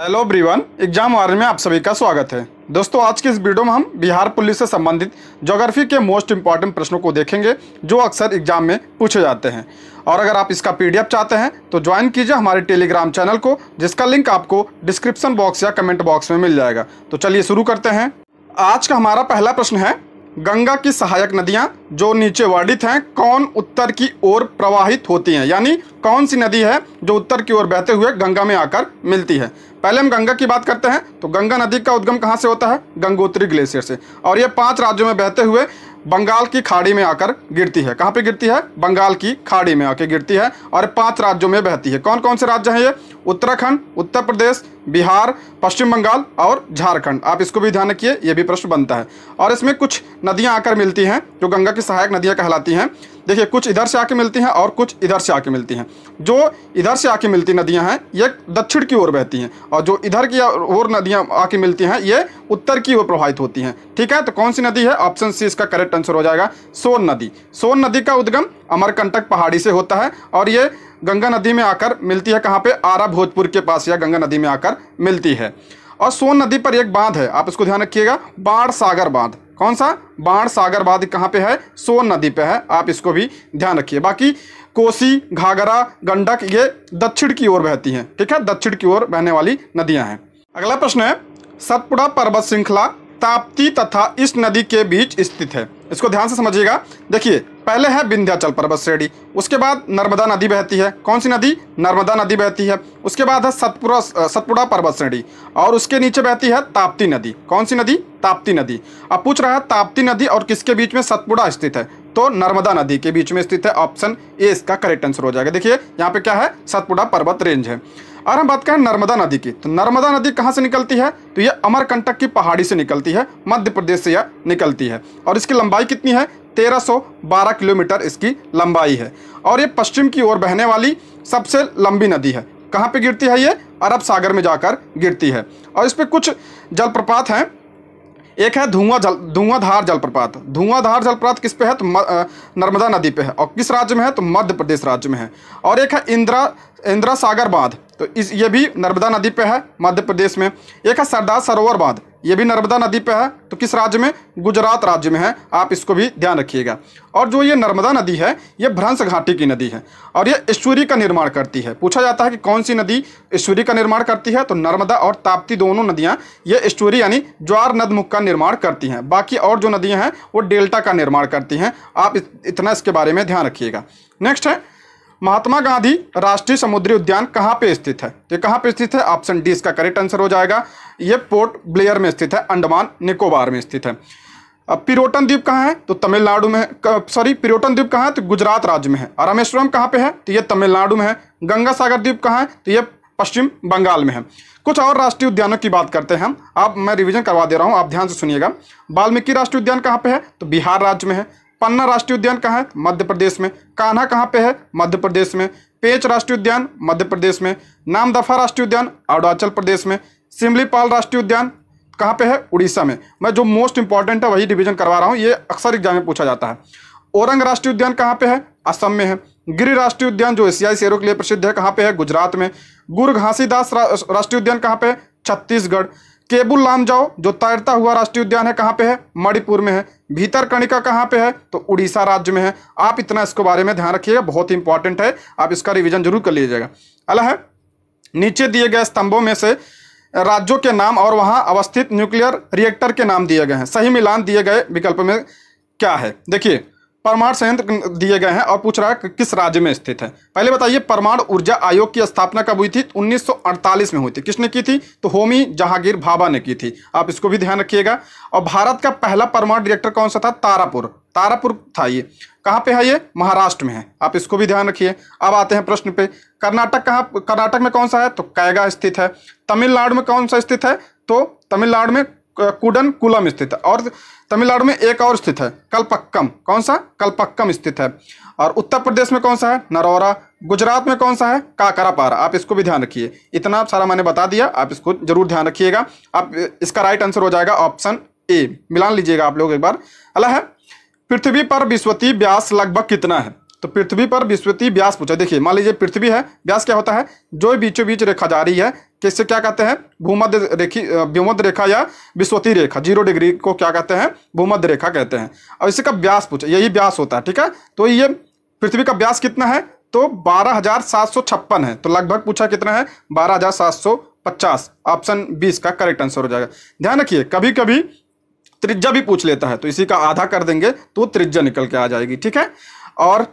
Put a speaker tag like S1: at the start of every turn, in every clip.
S1: hello ब्रीवन exam वार में आप सभी का स्वागत है दोस्तों आज की इस वीडियो में हम बिहार पुलिस से संबंधित ज्योग्राफी के मोस्ट इंपॉर्टेंट प्रश्नों को देखेंगे जो अक्सर एग्जाम में पूछे जाते हैं और अगर आप इसका पीडीएफ चाहते हैं तो ज्वाइन कीजिए हमारे टेलीग्राम चैनल को जिसका लिंक आपको डिस्क्रिप्शन बॉक्स या कमेंट बॉक्स में मिल जाएगा तो चलिए शुरू करते हैं आज का हमारा पहला प्रश्न है गंगा की सहायक नदियां जो नीचे वर्णित हैं कौन उत्तर की ओर प्रवाहित होती हैं यानी कौन सी नदी है जो उत्तर की ओर बहते हुए गंगा में आकर मिलती है पहले हम गंगा की बात करते हैं तो गंगा नदी का उद्गम कहाँ से होता है गंगोत्री ग्लेशियर से और ये पांच राज्यों में बहते हुए बंगाल की खाड़ी में आकर गिरती है कहाँ पे गिरती है बंगाल की खाड़ी में आकर गिरती है और पांच राज्यों में बहती है कौन कौन से राज्य हैं ये उत्तराखंड उत्तर प्रदेश बिहार पश्चिम बंगाल और झारखंड आप इसको भी ध्यान रखिए ये भी प्रश्न बनता है और इसमें कुछ नदियाँ आकर मिलती हैं जो गंगा की सहायक नदियाँ कहलाती हैं देखिए कुछ इधर से आके मिलती हैं और कुछ इधर से आके मिलती हैं जो इधर से आके मिलती नदियां हैं ये दक्षिण की ओर बहती हैं और जो इधर की ओर नदियां आके मिलती हैं ये उत्तर की ओर प्रभावित होती हैं ठीक है तो कौन सी नदी है ऑप्शन सी इसका करेक्ट आंसर हो जाएगा सोन नदी सोन नदी का उद्गम अमरकंटक पहाड़ी से होता है और ये गंगा नदी में आकर मिलती है कहाँ पर आरा भोजपुर के पास या गंगा नदी में आकर मिलती है और सोन नदी पर एक बांध है आप इसको ध्यान रखिएगा बाढ़ सागर बांध कौन सा बाण सागर बाद कहाँ पे है सोन नदी पे है आप इसको भी ध्यान रखिए बाकी कोसी घाघरा गंडक ये दक्षिण की ओर बहती हैं ठीक है दक्षिण की ओर बहने वाली नदियां हैं अगला प्रश्न है सतपुड़ा पर्वत श्रृंखला ताप्ती तथा इस नदी के बीच स्थित है इसको ध्यान से समझिएगा देखिए पहले है विंध्याचल पर्वत श्रेणी उसके बाद नर्मदा नदी बहती है कौन सी नदी नर्मदा नदी बहती है उसके बाद है सतपुरा सतपुड़ा पर्वत श्रेणी और उसके नीचे बहती है ताप्ती नदी कौन सी नदी ताप्ती नदी अब पूछ रहा है ताप्ती नदी और किसके बीच में सतपुड़ा स्थित है तो नर्मदा नदी के बीच में स्थित है ऑप्शन ए इसका करेक्ट आंसर हो जाएगा देखिए यहाँ पे क्या है सतपुड़ा पर्वत रेंज है और हम बात करें नर्मदा नदी की तो नर्मदा नदी कहाँ से निकलती है तो यह अमरकंटक की पहाड़ी से निकलती है मध्य प्रदेश से यह निकलती है और इसकी लंबाई कितनी है 1312 किलोमीटर इसकी लंबाई है और ये पश्चिम की ओर बहने वाली सबसे लंबी नदी है कहाँ पे गिरती है ये अरब सागर में जाकर गिरती है और इस पर कुछ जलप्रपात हैं एक है धुआं जल धुआंधार जलप्रपात धुआंधार जलप्रपात किस पे है तो नर्मदा नदी पे है और किस राज्य में है तो मध्य प्रदेश राज्य में है और एक है इंदिरा इंदिरा सागर बांध तो इस ये भी नर्मदा नदी पे है मध्य प्रदेश में एक है सरदार सरोवर बांध ये भी नर्मदा नदी पे है तो किस राज्य में गुजरात राज्य में है आप इसको भी ध्यान रखिएगा और जो ये नर्मदा नदी है ये भ्रंश घाटी की नदी है और ये ईश्वरी का निर्माण करती है पूछा जाता है कि कौन सी नदी ईश्वरी का निर्माण करती है तो नर्मदा और ताप्ती दोनों नदियाँ ये ईश्वरी यानी ज्वार नदमुख का निर्माण करती हैं बाकी और जो नदियाँ हैं वो डेल्टा का निर्माण करती हैं आप इतना इसके बारे में ध्यान रखिएगा नेक्स्ट है महात्मा गांधी राष्ट्रीय समुद्री उद्यान कहाँ पे स्थित है तो ये कहाँ पे स्थित है ऑप्शन डी इसका करेक्ट आंसर हो जाएगा ये पोर्ट ब्लेयर में स्थित है अंडमान निकोबार में स्थित है अब पिरोटन द्वीप कहाँ है तो तमिलनाडु में सॉरी पिरोटन द्वीप कहाँ है तो गुजरात राज्य में है रामेश्वरम कहाँ पे है तो ये तमिलनाडु में है गंगा सागर द्वीप कहाँ है तो ये पश्चिम बंगाल में है कुछ और राष्ट्रीय उद्यानों की बात करते हैं हम आप मैं रिवीजन करवा दे रहा हूँ आप ध्यान से सुनिएगा वाल्मीकि राष्ट्रीय उद्यान कहाँ पे है तो बिहार राज्य में है पन्ना राष्ट्रीय उद्यान कहाँ है मध्य प्रदेश में कान्हा कहाँ पे है मध्य प्रदेश में पेच राष्ट्रीय उद्यान मध्य प्रदेश में नामदफा राष्ट्रीय उद्यान अरुणाचल प्रदेश में सिमलीपाल राष्ट्रीय उद्यान कहाँ पे है उड़ीसा में मैं जो मोस्ट इंपॉर्टेंट है वही डिवीजन करवा रहा हूँ ये अक्सर एग्जाम में पूछा जाता है औरंग राष्ट्रीय उद्यान कहाँ पे है असम में है गिरी राष्ट्रीय उद्यान जो एशियाई शेरों के लिए प्रसिद्ध है कहाँ पे है गुजरात में गुरु घासीदास राष्ट्रीय उद्यान कहाँ पे है छत्तीसगढ़ केबुल लामजाओ जो तैरता हुआ राष्ट्रीय उद्यान है कहाँ पे है मणिपुर में है भीतर कणिका कहाँ पे है तो उड़ीसा राज्य में है आप इतना इसको बारे में ध्यान रखिएगा बहुत इंपॉर्टेंट है आप इसका रिविजन जरूर कर लीजिएगा अला है नीचे दिए गए स्तंभों में से राज्यों के नाम और वहाँ अवस्थित न्यूक्लियर रिएक्टर के नाम दिए गए हैं सही मिलान दिए गए विकल्प में क्या है देखिए परमाणु संयंत्र दिए गए हैं और पूछ रहा है कि किस राज्य में स्थित है पहले बताइए परमाणु ऊर्जा आयोग की स्थापना कब हुई थी 1948 में हुई थी किसने की थी तो होमी जहांगीर भाभा ने की थी आप इसको भी ध्यान रखिएगा और भारत का पहला परमाणु डायरेक्टर कौन सा था तारापुर तारापुर था ये कहाँ पे है ये महाराष्ट्र में है आप इसको भी ध्यान रखिए अब आते हैं प्रश्न पे कर्नाटक कहाँ कर्नाटक में कौन सा है तो कैगा स्थित है तमिलनाडु में कौन सा स्थित है तो तमिलनाडु में कुडन कुलम स्थित है और तमिलनाडु में एक और स्थित है कलपक्कम कौन सा कलपक्कम स्थित है और उत्तर प्रदेश में कौन सा है नरौरा गुजरात में कौन सा है काकरापारा आप इसको भी ध्यान रखिए इतना सारा मैंने बता दिया आप इसको जरूर ध्यान रखिएगा आप इसका राइट आंसर हो जाएगा ऑप्शन ए मिलान लीजिएगा आप लोग एक बार अला है पृथ्वी पर विश्वती व्यास लगभग कितना है तो पृथ्वी पर विश्वती व्यास पूछा देखिए मान लीजिए पृथ्वी है व्यास क्या होता है जो बीचों बीच रेखा जा रही है किससे क्या कहते हैं भूमध्य रेखी भूमध्य रेखा या विश्वती रेखा जीरो डिग्री को क्या कहते हैं भूमध्य रेखा कहते हैं और इसका व्यास पूछा यही व्यास होता है ठीक है तो ये पृथ्वी का व्यास कितना है तो बारह है तो लगभग पूछा कितना है बारह ऑप्शन बीस का करेक्ट आंसर हो जाएगा ध्यान रखिए कभी कभी त्रिज्या भी पूछ लेता है तो इसी का आधा कर देंगे तो त्रिज्या निकल के आ जाएगी ठीक है और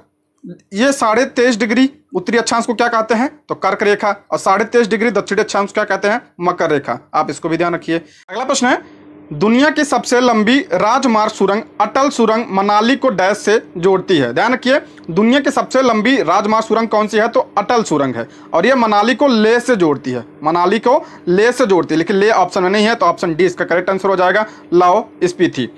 S1: ये साढ़े तेईस डिग्री उत्तरी अक्षांश को क्या कहते हैं तो कर्क रेखा और साढ़े तेईस डिग्री दक्षिणी अक्षांश क्या कहते हैं मकर रेखा आप इसको भी ध्यान रखिए अगला प्रश्न है दुनिया की सबसे लंबी राजमार्ग सुरंग अटल सुरंग मनाली को डैश से जोड़ती है ध्यान रखिए दुनिया की सबसे लंबी राजमार्ग सुरंग कौन सी है तो अटल सुरंग है और यह मनाली को ले से जोड़ती है मनाली को ले से जोड़ती है लेकिन ले ऑप्शन में नहीं है तो ऑप्शन डी इसका करेक्ट आंसर हो जाएगा लाओ स्पीथी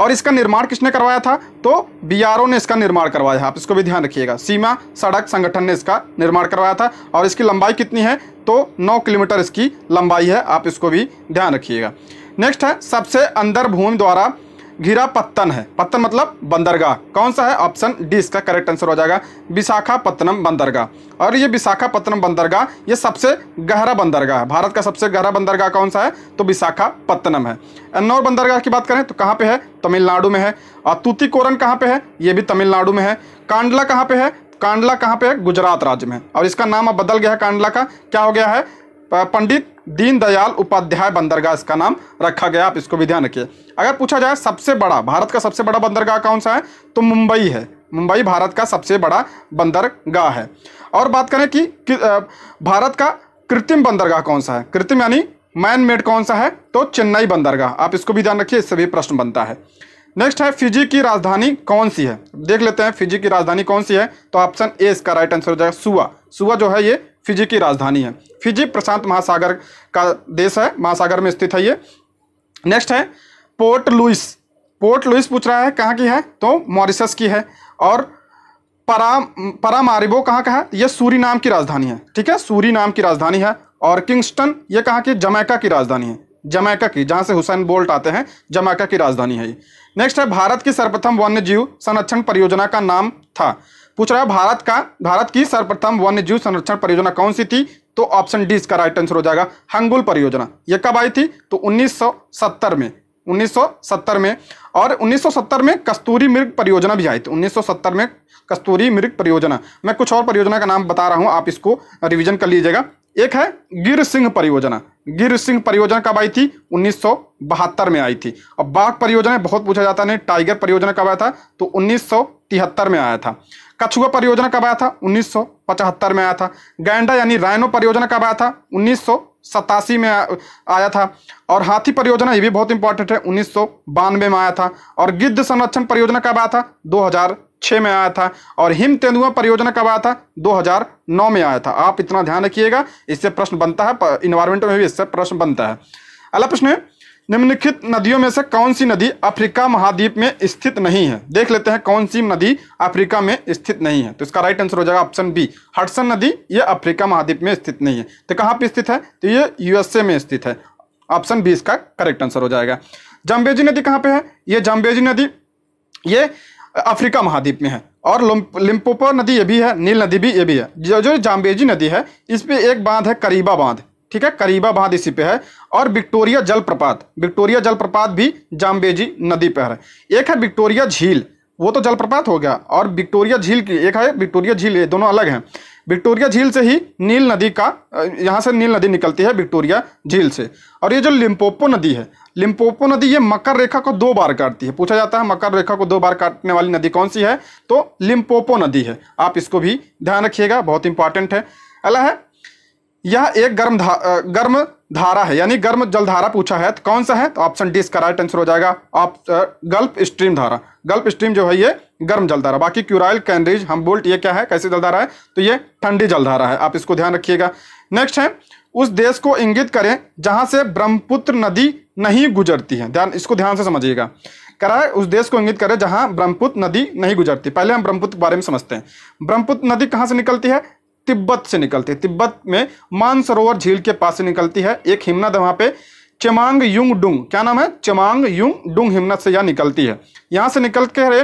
S1: और इसका निर्माण किसने करवाया था तो बी ने इसका निर्माण करवाया आप इसको भी ध्यान रखिएगा सीमा सड़क संगठन ने इसका निर्माण करवाया था और इसकी लंबाई कितनी है तो 9 किलोमीटर इसकी लंबाई है आप इसको भी ध्यान रखिएगा नेक्स्ट है सबसे अंदर भूमि द्वारा घिरा पत्तन है पत्तन मतलब बंदरगाह कौन सा है ऑप्शन डी इसका करेक्ट आंसर हो जाएगा विशाखापत्तनम बंदरगाह और ये विशाखापत्तनम बंदरगाह ये सबसे गहरा बंदरगाह है भारत का सबसे गहरा बंदरगाह कौन सा है तो विशाखापत्तनम है एन्नौर बंदरगाह की बात करें तो कहाँ पे है तमिलनाडु में है और तूतीकोरन कहाँ पे है ये भी तमिलनाडु में है कांडला कहाँ पे है कांडला कहाँ पे है गुजरात राज्य में और इसका नाम अब बदल गया है कांडला का क्या हो गया है पंडित दीनदयाल उपाध्याय बंदरगाह इसका नाम रखा गया आप इसको भी ध्यान रखिए अगर पूछा जाए सबसे बड़ा भारत का सबसे बड़ा बंदरगाह कौन सा है तो मुंबई है मुंबई भारत का सबसे बड़ा बंदरगाह है और बात करें कि, कि भारत का कृत्रिम बंदरगाह कौन सा है कृत्रिम यानी मैन मेड कौन सा है तो चेन्नई बंदरगाह आप इसको भी ध्यान रखिए इससे भी प्रश्न बनता है नेक्स्ट है फिजी की राजधानी कौन सी है देख लेते हैं फिजी की राजधानी कौन सी है तो ऑप्शन ए इसका राइट आंसर हो जाएगा सुआ सुआ जो है ये फिजी की राजधानी है फिजी प्रशांत महासागर का देश है महासागर में स्थित है ये नेक्स्ट है पोर्ट लुइस पोर्ट लुइस पूछ रहा है कहाँ की है तो मॉरिशस की है और पराम परामारिबो कहाँ का है ये सूरी नाम की राजधानी है ठीक है सूरी नाम की राजधानी है और किंगस्टन ये कहाँ की जमैका की राजधानी है जमैका की जहाँ से हुसैन बोल्ट आते हैं जमैका की राजधानी है ये नेक्स्ट है भारत की सर्वप्रथम वन्य जीव संरक्षण परियोजना का नाम था पूछ रहा है भारत का भारत की सर्वप्रथम वन्य जीव संरक्षण परियोजना कौन सी थी तो ऑप्शन डी इसका राइट आंसर हो जाएगा हंगुल परियोजना यह कब आई थी तो 1970 में 1970 में और 1970 में कस्तूरी मृग परियोजना भी आई थी 1970 में कस्तूरी मृग परियोजना मैं कुछ और परियोजना का नाम बता रहा हूँ आप इसको रिविजन कर लीजिएगा एक है गिर सिंह परियोजना गिर सिंह परियोजना कब आई थी उन्नीस में आई थी अब बाघ परियोजना बहुत पूछा जाता नहीं टाइगर परियोजना कब आया था तो उन्नीस में आया था कछुआ परियोजना कब आया था उन्नीस में आया था गैंडा यानी रायनो परियोजना कब आया था उन्नीस सतासी में आया था और हाथी परियोजना ये भी बहुत इंपॉर्टेंट है उन्नीस में आया था और गिद्ध संरक्षण परियोजना कब आया था 2006 में आया था और हिम तेंदुआ परियोजना कब आया था 2009 में आया था आप इतना ध्यान रखिएगा इससे प्रश्न बनता है इन्वायरमेंट में भी इससे प्रश्न बनता है अगला प्रश्न है निम्नलिखित नदियों में से कौन सी नदी अफ्रीका महाद्वीप में स्थित नहीं है देख लेते हैं कौन सी नदी अफ्रीका में स्थित नहीं है तो इसका राइट आंसर हो जाएगा ऑप्शन बी हटसन नदी ये अफ्रीका महाद्वीप में स्थित नहीं है तो कहाँ पर स्थित है तो ये यूएसए में स्थित है ऑप्शन बी इसका करेक्ट आंसर हो जाएगा जम्बेजी नदी कहाँ पे है ये जम्बेजी नदी ये अफ्रीका महाद्वीप में है और लिम्पोपो नदी ये भी है नील नदी भी ये भी है जो जो जाम्बेजी नदी है इस पर एक बांध है करीबा बांध ठीक है करीबा बांध इसी पे है और विक्टोरिया जलप्रपात विक्टोरिया जलप्रपात भी जाम्बेजी नदी पर है एक है विक्टोरिया झील वो तो जलप्रपात हो गया और विक्टोरिया झील की एक है विक्टोरिया झील ये दोनों अलग हैं विक्टोरिया झील से ही नील नदी का यहाँ से नील नदी निकलती है विक्टोरिया झील से और ये जो लिम्पोपो नदी है लिम्पोपो नदी ये मकर रेखा को दो बार काटती है पूछा जाता है मकर रेखा को दो बार काटने वाली नदी कौन सी है तो लिम्पोपो नदी है आप इसको भी ध्यान रखिएगा बहुत इंपॉर्टेंट है अला है यह एक गर्म धा, गर्म धारा है यानी गर्म जलधारा पूछा है तो कौन सा है तो ऑप्शन डी इसका राइट आंसर हो जाएगा आप गल्फ स्ट्रीम धारा गल्फ स्ट्रीम जो है ये गर्म जलधारा बाकी क्यूराइल कैनरीज हम्बोल्ट ये क्या है कैसी जलधारा है तो ये ठंडी जलधारा है आप इसको ध्यान रखिएगा नेक्स्ट है उस देश को इंगित करें जहां से ब्रह्मपुत्र नदी नहीं गुजरती है ध्यान इसको ध्यान से समझिएगा करा है उस देश को इंगित करें जहां ब्रह्मपुत्र नदी नहीं गुजरती पहले हम ब्रह्मपुत्र के बारे में समझते हैं ब्रह्मपुत्र नदी कहां से निकलती है तिब्बत से निकलती है तिब्बत में मानसरोवर झील के पास से निकलती है एक हिमनद वहां पे चमांग युंग डुंग क्या नाम है चमांग युंग डुंग हिमनद से यह निकलती है यहां से निकल के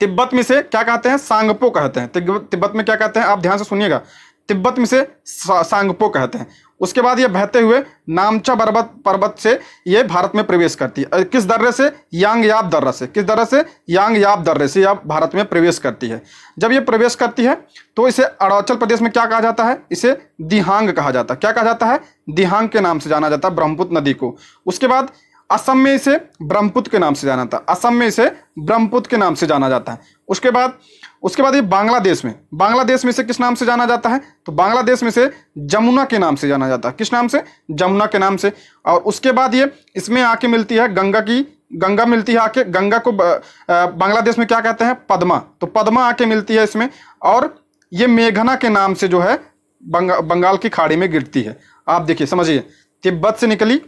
S1: तिब्बत में से क्या कहते हैं सांगपो कहते हैं तिब्बत में क्या कहते हैं आप ध्यान से सुनिएगा तिब्बत में से सांगपो कहते हैं उसके बाद ये बहते हुए नामचा पर्वत पर्वत से ये भारत में प्रवेश करती है किस दर्रे से यांग याब दर्रा से किस दर्रे से यांग याब दर्रे से यह भारत में प्रवेश करती है जब ये प्रवेश करती है तो इसे अरुणाचल प्रदेश में क्या कहा जाता है इसे दिहांग कहा जाता है क्या कहा जाता है दिहांग के नाम से जाना जाता है ब्रह्मपुत्र नदी को उसके बाद असम में इसे ब्रह्मपुत्र के नाम से जाना जाता है असम में इसे ब्रह्मपुत्र के नाम से जाना जाता है उसके बाद उसके बाद ये बांग्लादेश में बांग्लादेश में से किस नाम से जाना जाता है तो बांग्लादेश में से जमुना के नाम से जाना जाता है किस नाम से जमुना के नाम से और उसके बाद ये इसमें आके मिलती है गंगा की गंगा मिलती है आके गंगा को बांग्लादेश में क्या कहते हैं पदमा तो पदमा आके मिलती है इसमें और ये मेघना के नाम से जो है बंगा, बंगाल की खाड़ी में गिरती है आप देखिए समझिए तिब्बत से निकली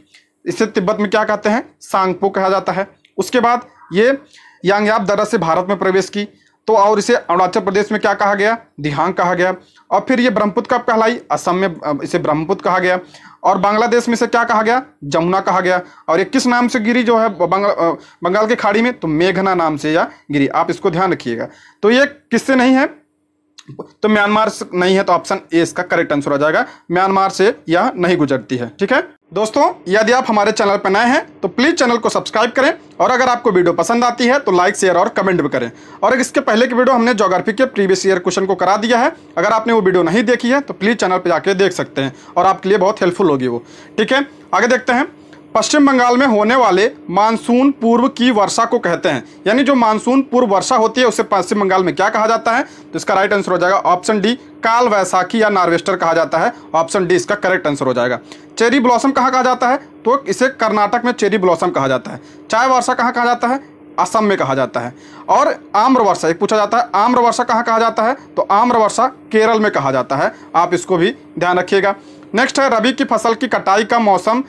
S1: इसे तिब्बत में क्या कहते हैं सांगपो कहा जाता है उसके बाद ये यांगयाब दर्रा से भारत में प्रवेश की तो और इसे अरुणाचल प्रदेश में क्या कहा गया दिहांग कहा गया और फिर ये ब्रह्मपुत्र कब कहलाई असम में इसे ब्रह्मपुत्र कहा गया और बांग्लादेश में इसे क्या कहा गया जमुना कहा गया और ये किस नाम से गिरी जो है बंगाल की खाड़ी में तो मेघना नाम से या गिरी आप इसको ध्यान रखिएगा तो ये किससे नहीं है तो म्यांमार नहीं है तो ऑप्शन ए इसका करेक्ट आंसर आ जाएगा म्यांमार से यह नहीं गुजरती है ठीक है दोस्तों यदि आप हमारे चैनल पर नए हैं तो प्लीज़ चैनल को सब्सक्राइब करें और अगर आपको वीडियो पसंद आती है तो लाइक शेयर और कमेंट भी करें और इसके पहले की वीडियो हमने जोग्राफी के प्रीवियस ईयर क्वेश्चन को करा दिया है अगर आपने वो वीडियो नहीं देखी है तो प्लीज़ चैनल पर जाकर देख सकते हैं और आपके लिए बहुत हेल्पफुल होगी वो ठीक है आगे देखते हैं पश्चिम बंगाल में होने वाले मानसून पूर्व की वर्षा को कहते हैं यानी जो मानसून पूर्व वर्षा होती है उसे पश्चिम बंगाल में क्या कहा जाता है तो इसका राइट आंसर हो जाएगा ऑप्शन डी काल वैसाखी या नार्वेस्टर कहा जाता है ऑप्शन डी इसका करेक्ट आंसर हो जाएगा चेरी ब्लॉसम कहाँ कहा जाता है तो इसे कर्नाटक में चेरी ब्लॉसम कहा जाता है चाय वर्षा कहाँ कहा जाता है असम में कहा जाता है और आम्र वर्षा एक पूछा जाता है आम्र वर्षा कहाँ कहा जाता है तो आम्र वर्षा केरल में कहा जाता है आप इसको भी ध्यान रखिएगा नेक्स्ट है रबी की फसल की कटाई का मौसम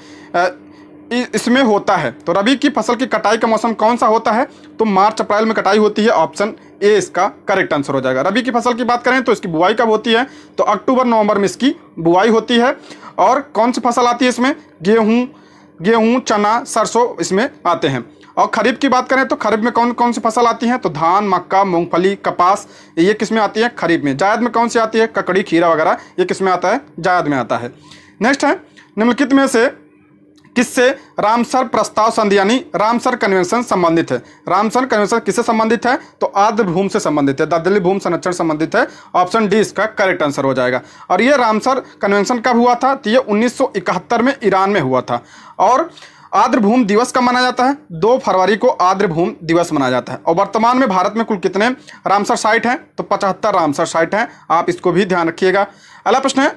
S1: इसमें होता है तो रबी की फसल की कटाई का मौसम कौन सा होता है तो मार्च अप्रैल में कटाई होती है ऑप्शन ए इसका करेक्ट आंसर हो जाएगा रबी की फसल की बात करें तो इसकी बुआई कब होती है तो अक्टूबर नवंबर में इसकी बुआई होती है और कौन सी फसल आती है इसमें गेहूँ गेहूँ चना सरसों इसमें आते हैं और खरीफ की बात करें तो खरीफ में कौन कौन सी फसल आती हैं तो धान मक्का मूंगफली कपास ये किस में आती है खरीफ में जायद में कौन सी आती है ककड़ी खीरा वगैरह ये किस में आता है जायद में आता है नेक्स्ट है निम्नलिखित में से किससे रामसर प्रस्ताव संधि यानी रामसर कन्वेंशन संबंधित है रामसर कन्वेंशन किससे संबंधित है तो आद्र भूमि से संबंधित है दादली भूमि संरक्षण संबंधित है ऑप्शन डी इसका करेक्ट आंसर हो जाएगा और ये रामसर कन्वेंशन कब हुआ था तो ये उन्नीस में ईरान में हुआ था और आर्द्र भूमि दिवस कब मनाया जाता है दो फरवरी को आर्द्र भूमि दिवस मनाया जाता है और वर्तमान में भारत में कुल कितने रामसर साइट हैं तो पचहत्तर रामसर साइट हैं आप इसको भी ध्यान रखिएगा अगला प्रश्न है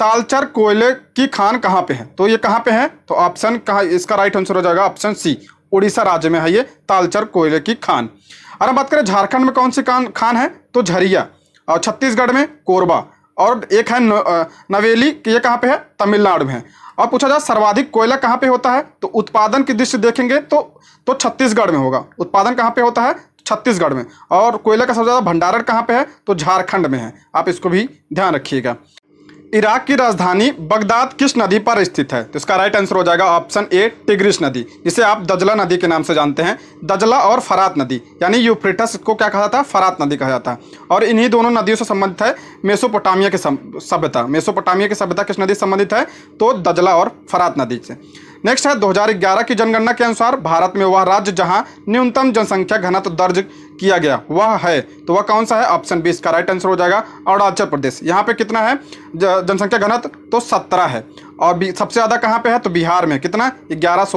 S1: तालचर कोयले की खान कहाँ पे है तो ये कहाँ पे है तो ऑप्शन कहा इसका राइट आंसर हो जाएगा ऑप्शन सी उड़ीसा राज्य में है ये तालचर कोयले की खान और हम बात करें झारखंड में कौन सी खान खान है तो झरिया और छत्तीसगढ़ में कोरबा और एक है नवेली ये कहाँ पे है तमिलनाडु में है और पूछा जाए सर्वाधिक कोयला कहाँ पे होता है तो उत्पादन की दृष्टि देखेंगे तो तो छत्तीसगढ़ में होगा उत्पादन कहाँ पे होता है छत्तीसगढ़ में और कोयला का सबसे ज़्यादा भंडारण कहाँ पे है तो झारखंड में है आप इसको भी ध्यान रखिएगा इराक की राजधानी बगदाद किस नदी पर स्थित है तो इसका राइट आंसर हो जाएगा ऑप्शन ए टिग्रिस नदी जिसे आप दजला नदी के नाम से जानते हैं दजला और फरात नदी यानी यूफ्रेटस को क्या कहा जाता है फरात नदी कहा जाता है और इन्हीं दोनों नदियों से संबंधित है मेसोपोटामिया की सभ्यता मेसोपोटामिया की सभ्यता किस नदी से संबंधित है तो दजला और फरात नदी से नेक्स्ट है 2011 की जनगणना के अनुसार भारत में वह राज्य जहां न्यूनतम जनसंख्या घनत्व दर्ज किया गया वह है तो वह कौन सा है ऑप्शन बी इसका राइट आंसर हो जाएगा अरुणाचल प्रदेश यहाँ पे कितना है जनसंख्या घनत्व तो सत्रह है और सबसे ज़्यादा कहाँ पे है तो बिहार में कितना ग्यारह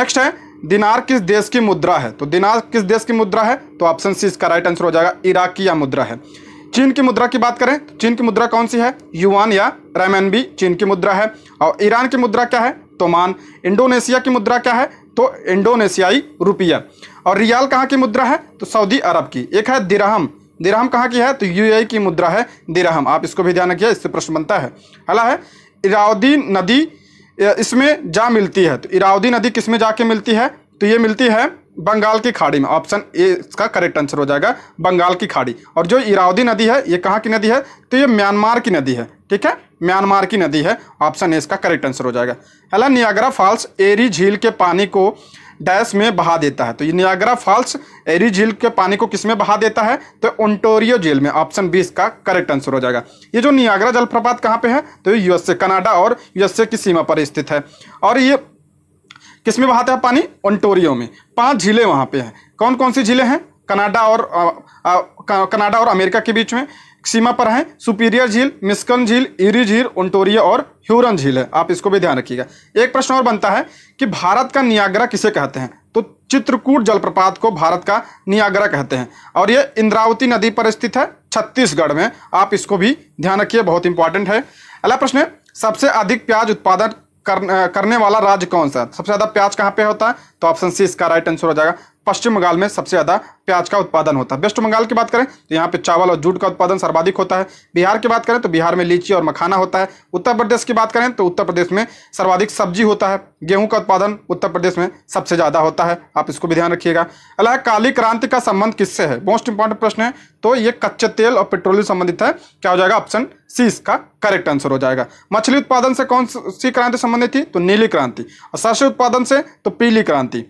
S1: नेक्स्ट है दिनार किस देश की मुद्रा है तो दिनार किस देश की मुद्रा है तो ऑप्शन सी इसका राइट आंसर हो जाएगा इराकिया मुद्रा है चीन की मुद्रा की बात करें चीन की मुद्रा कौन सी है युआन या भी चीन की मुद्रा है और ईरान की मुद्रा क्या है तोमान इंडोनेशिया की मुद्रा क्या है तो इंडोनेशियाई रुपया और रियाल कहाँ की मुद्रा है तो सऊदी अरब की एक है दिरहम दिरहम कहाँ की है तो यू की मुद्रा है दिरहम आप इसको भी ध्यान रखिए इससे प्रश्न बनता है अला है इरावदी नदी इसमें जा मिलती है तो इरावदी नदी किस में जाके मिलती है तो ये मिलती है बंगाल की खाड़ी में ऑप्शन ए इसका करेक्ट आंसर हो जाएगा बंगाल की खाड़ी और जो इरावदी नदी है ये कहाँ की नदी है तो ये म्यांमार की नदी है ठीक है म्यांमार की नदी है ऑप्शन ए इसका करेक्ट आंसर हो जाएगा हेला नियाग्रा फॉल्स एरी झील के पानी को डैश में बहा देता है तो ये नियाग्रा फॉल्स एरी झील के पानी को किस में बहा देता है तो ओंटोरियो झील में ऑप्शन बी इसका करेक्ट आंसर हो जाएगा ये जो नियाग्रा जलप्रपात कहाँ पे है तो यूएसए कनाडा और यूएसए की सीमा पर स्थित है और ये किस में बहाता है पानी ओंटोरियो में पांच झीलें वहाँ पे हैं कौन कौन सी झीलें हैं कनाडा और कनाडा और अमेरिका के बीच में सीमा पर है सुपीरियर झील मिस्कन झील इरी झील ओंटोरियो और ह्यूरन झील है आप इसको भी ध्यान रखिएगा एक प्रश्न और बनता है कि भारत का नियाग्रा किसे कहते हैं तो चित्रकूट जलप्रपात को भारत का नियाग्रा कहते हैं और ये इंद्रावती नदी पर स्थित है छत्तीसगढ़ में आप इसको भी ध्यान रखिए बहुत इंपॉर्टेंट है अगला प्रश्न है सबसे अधिक प्याज उत्पादन कर, करने वाला राज्य कौन सा सबसे ज्यादा प्याज कहां पे होता है तो ऑप्शन सी इसका राइट आंसर हो जाएगा पश्चिम बंगाल में सबसे ज़्यादा प्याज का उत्पादन होता है वेस्ट बंगाल की बात करें तो यहाँ पे चावल और जूट का उत्पादन सर्वाधिक होता है बिहार की बात करें तो बिहार में लीची और मखाना होता है उत्तर प्रदेश की बात करें तो उत्तर प्रदेश में सर्वाधिक सब्जी होता है गेहूं का उत्पादन उत्तर प्रदेश में सबसे ज़्यादा होता है आप इसको भी ध्यान रखिएगा अलग काली क्रांति का संबंध किससे है मोस्ट इंपॉर्टेंट प्रश्न है तो ये कच्चे तेल और पेट्रोलियम संबंधित है क्या हो जाएगा ऑप्शन सी इसका करेक्ट आंसर हो जाएगा मछली उत्पादन से कौन सी क्रांति संबंधित थी तो नीली क्रांति और सरसों उत्पादन से तो पीली क्रांति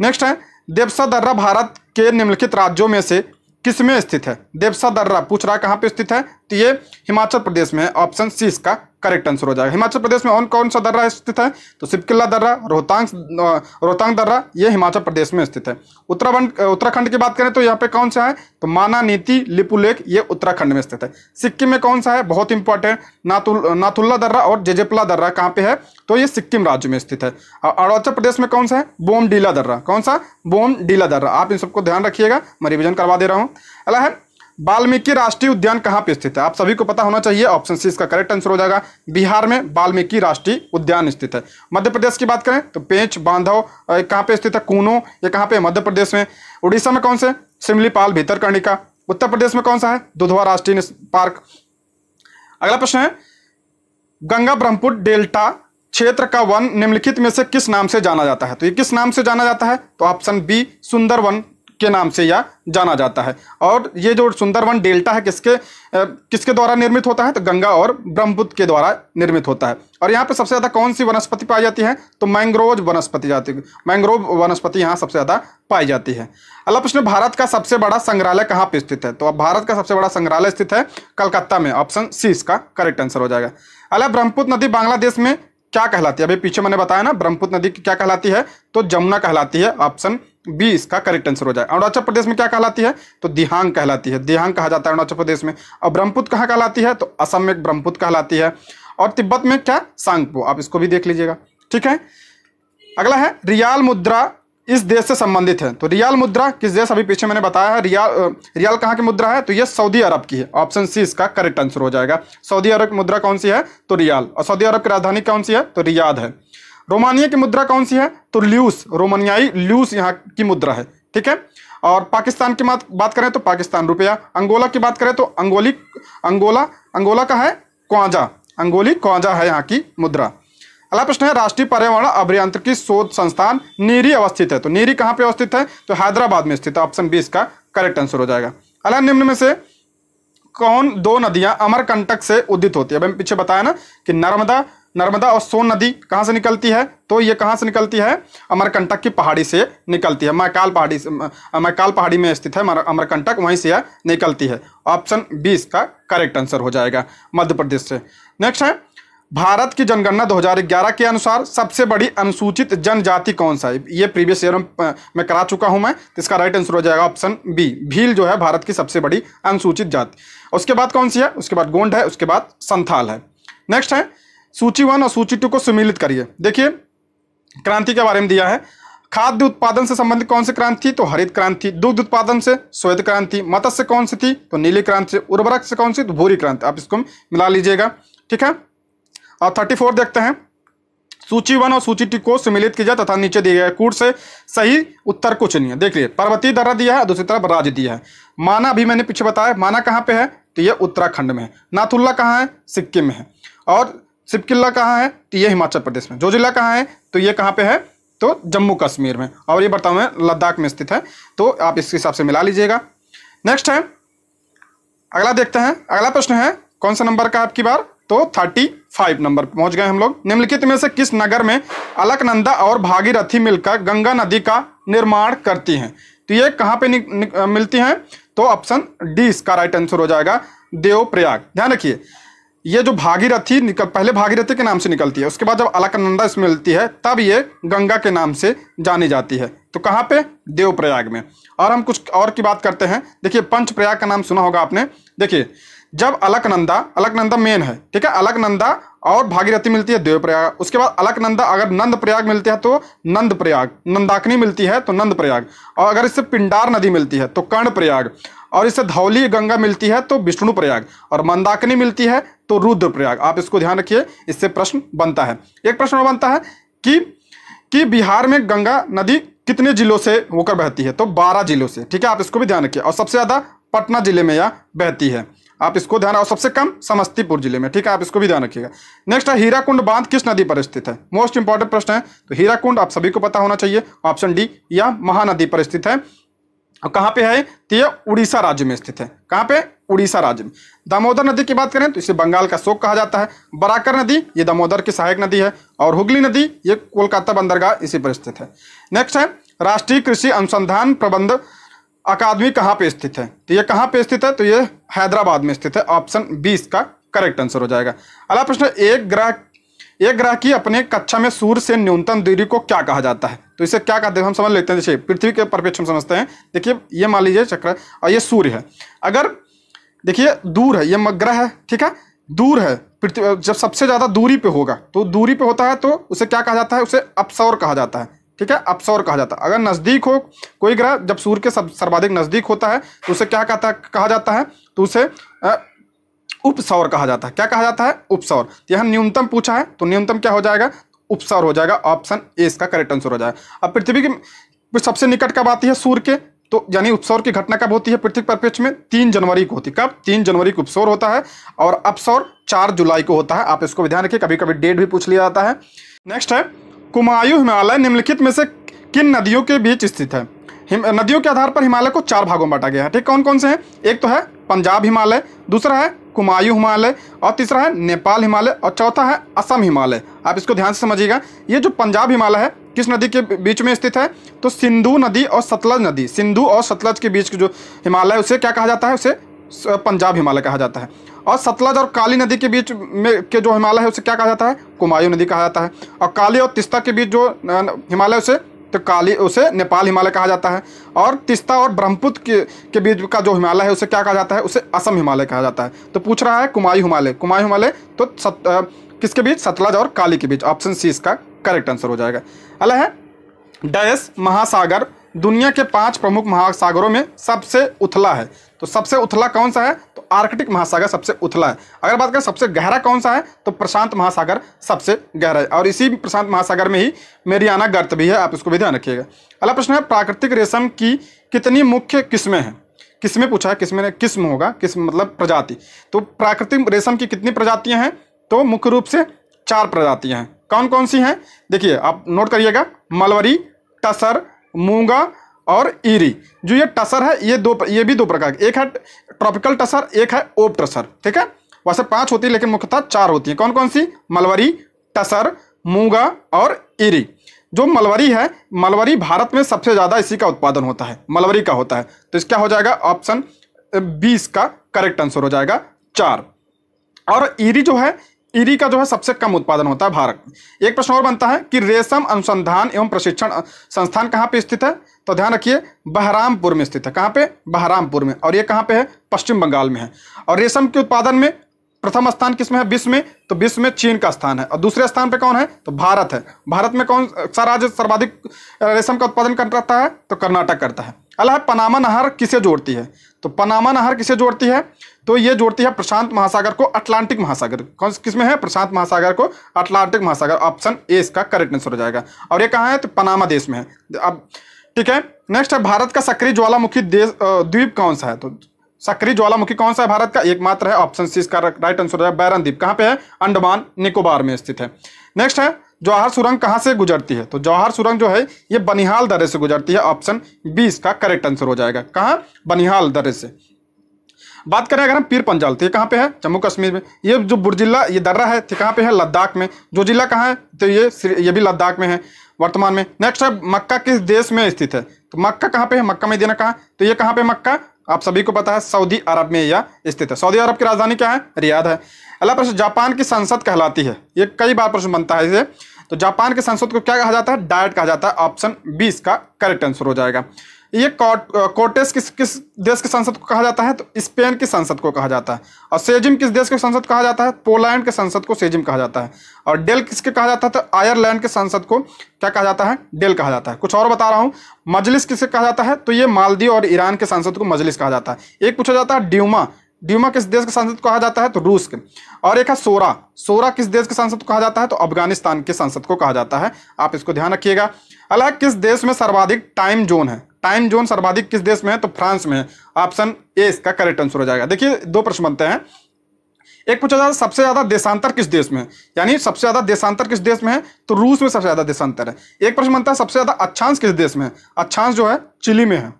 S1: नेक्स्ट है देवसा दर्रा भारत के निम्नलिखित राज्यों में से किस में स्थित है देवसा दर्रा पूछ रहा है कहाँ पे स्थित है तो ये हिमाचल प्रदेश में है ऑप्शन सी इसका करेक्ट आंसर हो जाएगा हिमाचल प्रदेश में कौन कौन सा दर्रा स्थित है तो सिपकिल्ला दर्रा रोहतांग रोहतांग दर्रा ये हिमाचल प्रदेश में स्थित है उत्तराखंड उत्तराखंड की बात करें तो यहाँ पे कौन सा है तो माना नीति लिपुलेख ये उत्तराखंड में स्थित है सिक्किम में कौन सा है बहुत इंपॉर्टेंट नाथुल नाथुल्ला दर्रा और जेजेपला दर्रा कहाँ पे है तो ये सिक्किम राज्य में स्थित है अरुणाचल प्रदेश में कौन सा है बोम डीला दर्रा कौन सा बोम डीला दर्रा आप इन सबको ध्यान रखिएगा मैं रिविजन करवा दे रहा हूँ अला है वाल्मीकि राष्ट्रीय उद्यान कहाँ पे स्थित है आप सभी को पता होना चाहिए ऑप्शन सी इसका करेक्ट आंसर हो जाएगा बिहार में वाल्मीकि राष्ट्रीय उद्यान स्थित है मध्य प्रदेश की बात करें तो पेंच बांधव कहाँ पे स्थित है कूनो ये कहाँ पे मध्य प्रदेश में उड़ीसा में कौन से सिमलीपाल भीतरकर्णिका उत्तर प्रदेश में कौन सा है दुधवा राष्ट्रीय पार्क अगला प्रश्न है गंगा ब्रह्मपुर डेल्टा क्षेत्र का वन निम्नलिखित में से किस नाम से जाना जाता है तो ये किस नाम से जाना जाता है तो ऑप्शन बी सुंदर वन के नाम से यह जाना जाता है और ये जो सुंदरवन डेल्टा है किसके किसके द्वारा निर्मित होता है तो गंगा और ब्रह्मपुत्र के द्वारा निर्मित होता है और यहाँ पे सबसे ज़्यादा कौन सी वनस्पति पाई जाती है तो मैंग्रोव वनस्पति जाती है मैंग्रोव वनस्पति यहाँ सबसे ज़्यादा पाई जाती है अगला प्रश्न भारत का सबसे बड़ा संग्रहालय कहाँ पर स्थित है तो अब भारत का सबसे बड़ा संग्रहालय स्थित है कलकत्ता में ऑप्शन सी इसका करेक्ट आंसर हो जाएगा अला ब्रह्मपुत्र नदी बांग्लादेश में क्या कहलाती है अभी पीछे मैंने बताया ना ब्रह्मपुत्र नदी क्या कहलाती है तो जमुना कहलाती है ऑप्शन बी इसका करेक्ट आंसर हो जाए अरुणाचल प्रदेश में क्या कहलाती है तो दिहांग कहलाती है दिहांग कहा जाता है अरुणाचल प्रदेश में और ब्रह्मपुत्र कहाँ कहलाती है तो असम में ब्रह्मपुत्र कहलाती है और तिब्बत में क्या सांगपो आप इसको भी देख लीजिएगा ठीक है अगला है रियाल मुद्रा इस देश से संबंधित है तो रियाल मुद्रा किस देश अभी पीछे मैंने बताया है रियाल रियाल कहाँ की मुद्रा है तो ये सऊदी अरब की है ऑप्शन सी इसका करेक्ट आंसर हो जाएगा सऊदी अरब की मुद्रा कौन सी है तो रियाल और सऊदी अरब की राजधानी कौन सी है तो रियाद है रोमानिया की मुद्रा कौन सी है तो ल्यूस रोमानियाई ल्यूस यहाँ की मुद्रा है ठीक है और पाकिस्तान की बात करें तो पाकिस्तान रुपया अंगोला की बात करें तो अंगोली अंगोला अंगोला का है क्वाजा अंगोली क्वाजा है यहाँ की मुद्रा अगला प्रश्न है राष्ट्रीय पर्यावरण अभियांत्रिकी शोध संस्थान नीरी अवस्थित है तो नीरी कहाँ पे अवस्थित है तो हैदराबाद में स्थित है ऑप्शन बी इसका करेक्ट आंसर हो जाएगा अगला निम्न में से कौन दो नदियां अमरकंटक से उदित होती है अब हम पीछे बताया ना कि नर्मदा नर्मदा और सोन नदी कहाँ से निकलती है तो ये कहाँ से निकलती है अमरकंटक की पहाड़ी से निकलती है मैकाल पहाड़ी से मैकाल पहाड़ी में स्थित है अमरकंटक वहीं से यह निकलती है ऑप्शन बी इसका करेक्ट आंसर हो जाएगा मध्य प्रदेश से नेक्स्ट है भारत की जनगणना 2011 के अनुसार सबसे बड़ी अनुसूचित जनजाति कौन सा है ये प्रीवियस ईयर में करा चुका हूं मैं तो इसका राइट आंसर हो जाएगा ऑप्शन बी भील जो है भारत की सबसे बड़ी अनुसूचित जाति उसके बाद कौन सी है उसके बाद गोंड है उसके बाद संथाल है नेक्स्ट है सूची वन और सूची टू को सुमिलित करिए देखिए क्रांति के बारे में दिया है खाद्य उत्पादन से संबंधित कौन सी क्रांति तो हरित क्रांति दुग्ध उत्पादन से श्वेत क्रांति मत्स्य कौन सी थी तो नीली क्रांति उर्वरक से कौन सी तो भूरी क्रांति आप इसको मिला लीजिएगा ठीक है और थर्टी फोर देखते हैं सूची वन और सूची टू को सम्मिलित किया तथा नीचे दिए गए कूट से सही उत्तर कुछ नहीं है देख लिए पर्वतीय दर्रा दिया है दूसरी तरफ राज्य दिया है माना अभी मैंने पीछे बताया माना कहाँ पे है तो ये उत्तराखंड में है नाथुल्ला कहाँ है सिक्किम में है और सिपकिल्ला कहाँ है तो ये हिमाचल प्रदेश में जो जिला कहाँ है तो ये कहाँ पे है तो जम्मू कश्मीर में और ये बताऊँ मैं लद्दाख में स्थित है तो आप इसके हिसाब से मिला लीजिएगा नेक्स्ट है अगला देखते हैं अगला प्रश्न है कौन सा नंबर का आपकी बार तो थर्टी फाइव नंबर पहुंच गए हम लोग निम्नलिखित में से किस नगर में अलकनंदा और भागीरथी मिलकर गंगा नदी का निर्माण करती हैं तो ये कहाँ पे नि, मिलती हैं तो ऑप्शन डी इसका राइट आंसर हो जाएगा देवप्रयाग ध्यान रखिए ये जो भागीरथी निकल पहले भागीरथी के नाम से निकलती है उसके बाद जब अलकनंदा इसमें मिलती है तब ये गंगा के नाम से जानी जाती है तो कहाँ पे देवप्रयाग में और हम कुछ और की बात करते हैं देखिए पंचप्रयाग का नाम सुना होगा आपने देखिए जब अलकनंदा अलकनंदा मेन है ठीक है अलकनंदा और भागीरथी मिलती है देवप्रयाग उसके बाद अलकनंदा अगर नंद प्रयाग तो मिलती है तो नंद प्रयाग नंदाकनी मिलती है तो नंद प्रयाग और अगर इससे पिंडार नदी मिलती है तो कर्ण प्रयाग और इससे धौली गंगा मिलती है तो विष्णु प्रयाग और मंदाकनी मिलती है तो रुद्रप्रयाग आप इसको ध्यान रखिए इससे प्रश्न बनता है एक प्रश्न और बनता है कि कि बिहार में गंगा नदी कितने जिलों से होकर बहती है तो 12 जिलों से ठीक है आप इसको भी ध्यान रखिए और सबसे ज़्यादा पटना जिले में यह बहती है आप इसको ध्यान और सबसे कम समस्तीपुर जिले में ठीक है आप इसको भी ध्यान रखिएगा नेक्स्ट है हीराकुंड बांध किस नदी पर स्थित है मोस्ट इंपॉर्टेंट प्रश्न है तो हीराकुंड आप सभी को पता होना चाहिए ऑप्शन डी या महानदी पर स्थित है और कहाँ पे है तो ये उड़ीसा राज्य में स्थित है कहाँ पे उड़ीसा राज्य में दामोदर नदी की बात करें तो इसे बंगाल का शोक कहा जाता है बराकर नदी ये दामोदर की सहायक नदी है और हुगली नदी ये कोलकाता बंदरगाह इसी पर स्थित है नेक्स्ट है राष्ट्रीय कृषि अनुसंधान प्रबंध अकादमी कहाँ पे स्थित है तो ये कहाँ पे स्थित है तो ये हैदराबाद में स्थित है ऑप्शन बीस का करेक्ट आंसर हो जाएगा अगला प्रश्न एक ग्रह एक ग्रह की अपने कक्षा में सूर्य से न्यूनतम दूरी को क्या कहा जाता है तो इसे क्या कहते हैं हम समझ लेते हैं जैसे पृथ्वी के परिपेक्ष हम समझते हैं देखिए ये मान लीजिए चक्र और ये सूर्य है अगर देखिए दूर है ये मग्रह है ठीक है दूर है पृथ्वी जब सबसे ज़्यादा दूरी पे होगा तो दूरी पे होता है तो उसे क्या कहा जाता है उसे अपसौर कहा जाता है ठीक है अपसौर कहा जाता है अगर नज़दीक हो कोई ग्रह जब सूर्य के सर्वाधिक नज़दीक होता है तो उसे क्या कहता कहा जाता है तो उसे उपसौर कहा जाता है क्या कहा जाता है उपसौर तो यह न्यूनतम पूछा है तो न्यूनतम क्या हो जाएगा उपसौर हो जाएगा ऑप्शन ए इसका करेक्ट आंसर हो जाएगा अब पृथ्वी की सबसे निकट कब आती है सूर्य के तो यानी उपसौर की घटना कब होती है पृथ्वी परिपेक्ष में तीन जनवरी को होती है कब तीन जनवरी को उपसौर होता है और अपसौर चार जुलाई को होता है आप इसको ध्यान रखिए कभी कभी डेट भी पूछ लिया जाता है नेक्स्ट है कुमायु हिमालय निम्नलिखित में से किन नदियों के बीच स्थित है नदियों के आधार पर हिमालय को चार भागों में बांटा गया है ठीक कौन कौन से हैं एक तो है पंजाब हिमालय दूसरा है कुमायूं हिमालय और तीसरा है नेपाल हिमालय और चौथा है असम हिमालय आप इसको ध्यान से समझिएगा ये जो पंजाब हिमालय है किस नदी के बीच में स्थित है तो सिंधु नदी और सतलज नदी सिंधु और सतलज के बीच जो हिमालय उसे क्या कहा जाता है उसे पंजाब हिमालय कहा जाता है और सतलज और काली नदी के बीच में के जो हिमालय है उसे क्या कहा जाता है कुमायूं नदी कहा जाता है और काली और तिस्ता के बीच जो हिमालय उसे तो काली उसे नेपाल हिमालय कहा जाता है और तिस्ता और ब्रह्मपुत्र के के बीच का जो हिमालय है उसे क्या कहा जाता है उसे असम हिमालय कहा जाता है तो पूछ रहा है कुमायूं हिमालय कुमायूं हिमालय तो सत, आ, किसके बीच सतलज और काली के बीच ऑप्शन सी इसका करेक्ट आंसर हो जाएगा अला है डैस महासागर दुनिया के पांच प्रमुख महासागरों में सबसे उथला है तो सबसे उथला कौन सा है तो आर्कटिक महासागर सबसे उथला है अगर बात करें सबसे गहरा कौन सा है तो प्रशांत महासागर सबसे गहरा है और इसी प्रशांत महासागर में ही मेरियाना गर्त भी है आप इसको भी ध्यान रखिएगा अगला प्रश्न है प्राकृतिक रेशम की कितनी मुख्य किस्में हैं किस्में पूछा है किस्में किस्म होगा किस्म मतलब प्रजाति तो प्राकृतिक रेशम की कितनी प्रजातियाँ हैं तो मुख्य रूप से चार प्रजातियाँ हैं कौन कौन सी हैं देखिए आप नोट करिएगा मलवरी टसर मूंगा और ईरी जो ये टसर है ये दो ये भी दो प्रकार एक है ट्रॉपिकल टसर एक है ओप टसर ठीक है वैसे पांच होती है लेकिन मुख्यतः चार होती है कौन कौन सी मलवरी टसर मूंगा और ईरी जो मलवरी है मलवरी भारत में सबसे ज़्यादा इसी का उत्पादन होता है मलवरी का होता है तो इसका हो जाएगा ऑप्शन बीस का करेक्ट आंसर हो जाएगा चार और ईरी जो है ईरी का जो है सबसे कम उत्पादन होता है भारत एक प्रश्न और बनता है कि रेशम अनुसंधान एवं प्रशिक्षण संस्थान कहाँ पे स्थित है तो ध्यान रखिए बहरामपुर में स्थित है कहाँ पे बहरामपुर में और ये कहाँ पे है पश्चिम बंगाल में है और रेशम के उत्पादन में प्रथम स्थान किसमें है विश्व में तो विश्व में चीन का स्थान है और दूसरे स्थान पे कौन है तो भारत है भारत में कौन सा राज्य सर्वाधिक रेशम का उत्पादन करता है तो कर्नाटक करता है अला पनामा नहर किसे जोड़ती है तो पनामा नहर किसे जोड़ती है तो ये जोड़ती है प्रशांत महासागर को अटलांटिक महासागर कौन किसमें है प्रशांत महासागर को अटलांटिक महासागर ऑप्शन ए इसका करेक्ट आंसर हो जाएगा और ये कहाँ है तो पनामा देश में है अब ठीक है नेक्स्ट है भारत का सक्रिय ज्वालामुखी देश द्वीप कौन सा है तो सक्रिय ज्वालामुखी कौन सा है भारत का एकमात्र है ऑप्शन सी इसका राइट आंसर है द्वीप कहाँ पे है अंडमान निकोबार में स्थित है नेक्स्ट है जवाहर सुरंग कहाँ से गुजरती है तो जवाहर सुरंग जो है ये बनिहाल दर्रे से गुजरती है ऑप्शन बी इसका करेक्ट आंसर हो जाएगा कहाँ बनिहाल दर्रे से बात करें अगर हम पीर पंजाल तो ये कहाँ पे है जम्मू कश्मीर में ये जो बुरजिला ये दर्रा है तो कहाँ पे है लद्दाख में जो जिला कहाँ है तो ये ये भी लद्दाख में है वर्तमान में नेक्स्ट है मक्का किस देश में स्थित है तो मक्का कहाँ पे है मक्का में देना कहाँ तो ये कहाँ पे मक्का आप सभी को पता है सऊदी अरब में यह स्थित है सऊदी अरब की राजधानी क्या है रियाद है अगला प्रश्न जापान की संसद कहलाती है ये कई बार प्रश्न बनता है इसे तो जापान की संसद को क्या कहा जाता है डायट कहा जाता है ऑप्शन बी इसका करेक्ट आंसर हो जाएगा ये कोटेस किस किस देश की संसद को कहा जाता है तो स्पेन की संसद को कहा जाता है और सेजिम किस देश की संसद कहा जाता है पोलैंड के संसद को सेजिम कहा जाता है और डेल किसके कहा जाता है तो आयरलैंड के संसद को क्या कहा जाता है डेल कहा जाता है कुछ और बता रहा हूँ मजलिस किसके कहा जाता है तो ये मालदीव और ईरान के संसद को मजलिस कहा जाता है एक पूछा जाता है ड्यूमा ड्यूमा किस देश के सांसद कहा जाता है तो रूस के और एक है सोरा सोरा किस देश के सांसद कहा जाता है तो अफगानिस्तान के सांसद को कहा जाता है आप इसको ध्यान रखिएगा अलग किस देश में सर्वाधिक टाइम जोन है टाइम जोन सर्वाधिक किस देश में है तो फ्रांस में ऑप्शन ए इसका करेक्ट आंसर हो जाएगा देखिए दो प्रश्न बनते हैं एक पूछा जाता है सबसे ज्यादा देशांतर किस देश में यानी सबसे ज्यादा देशांतर किस देश में है तो रूस में सबसे ज्यादा देशांतर है एक प्रश्न बनता है सबसे ज्यादा अच्छांश किस देश में अच्छांश जो है चिली में है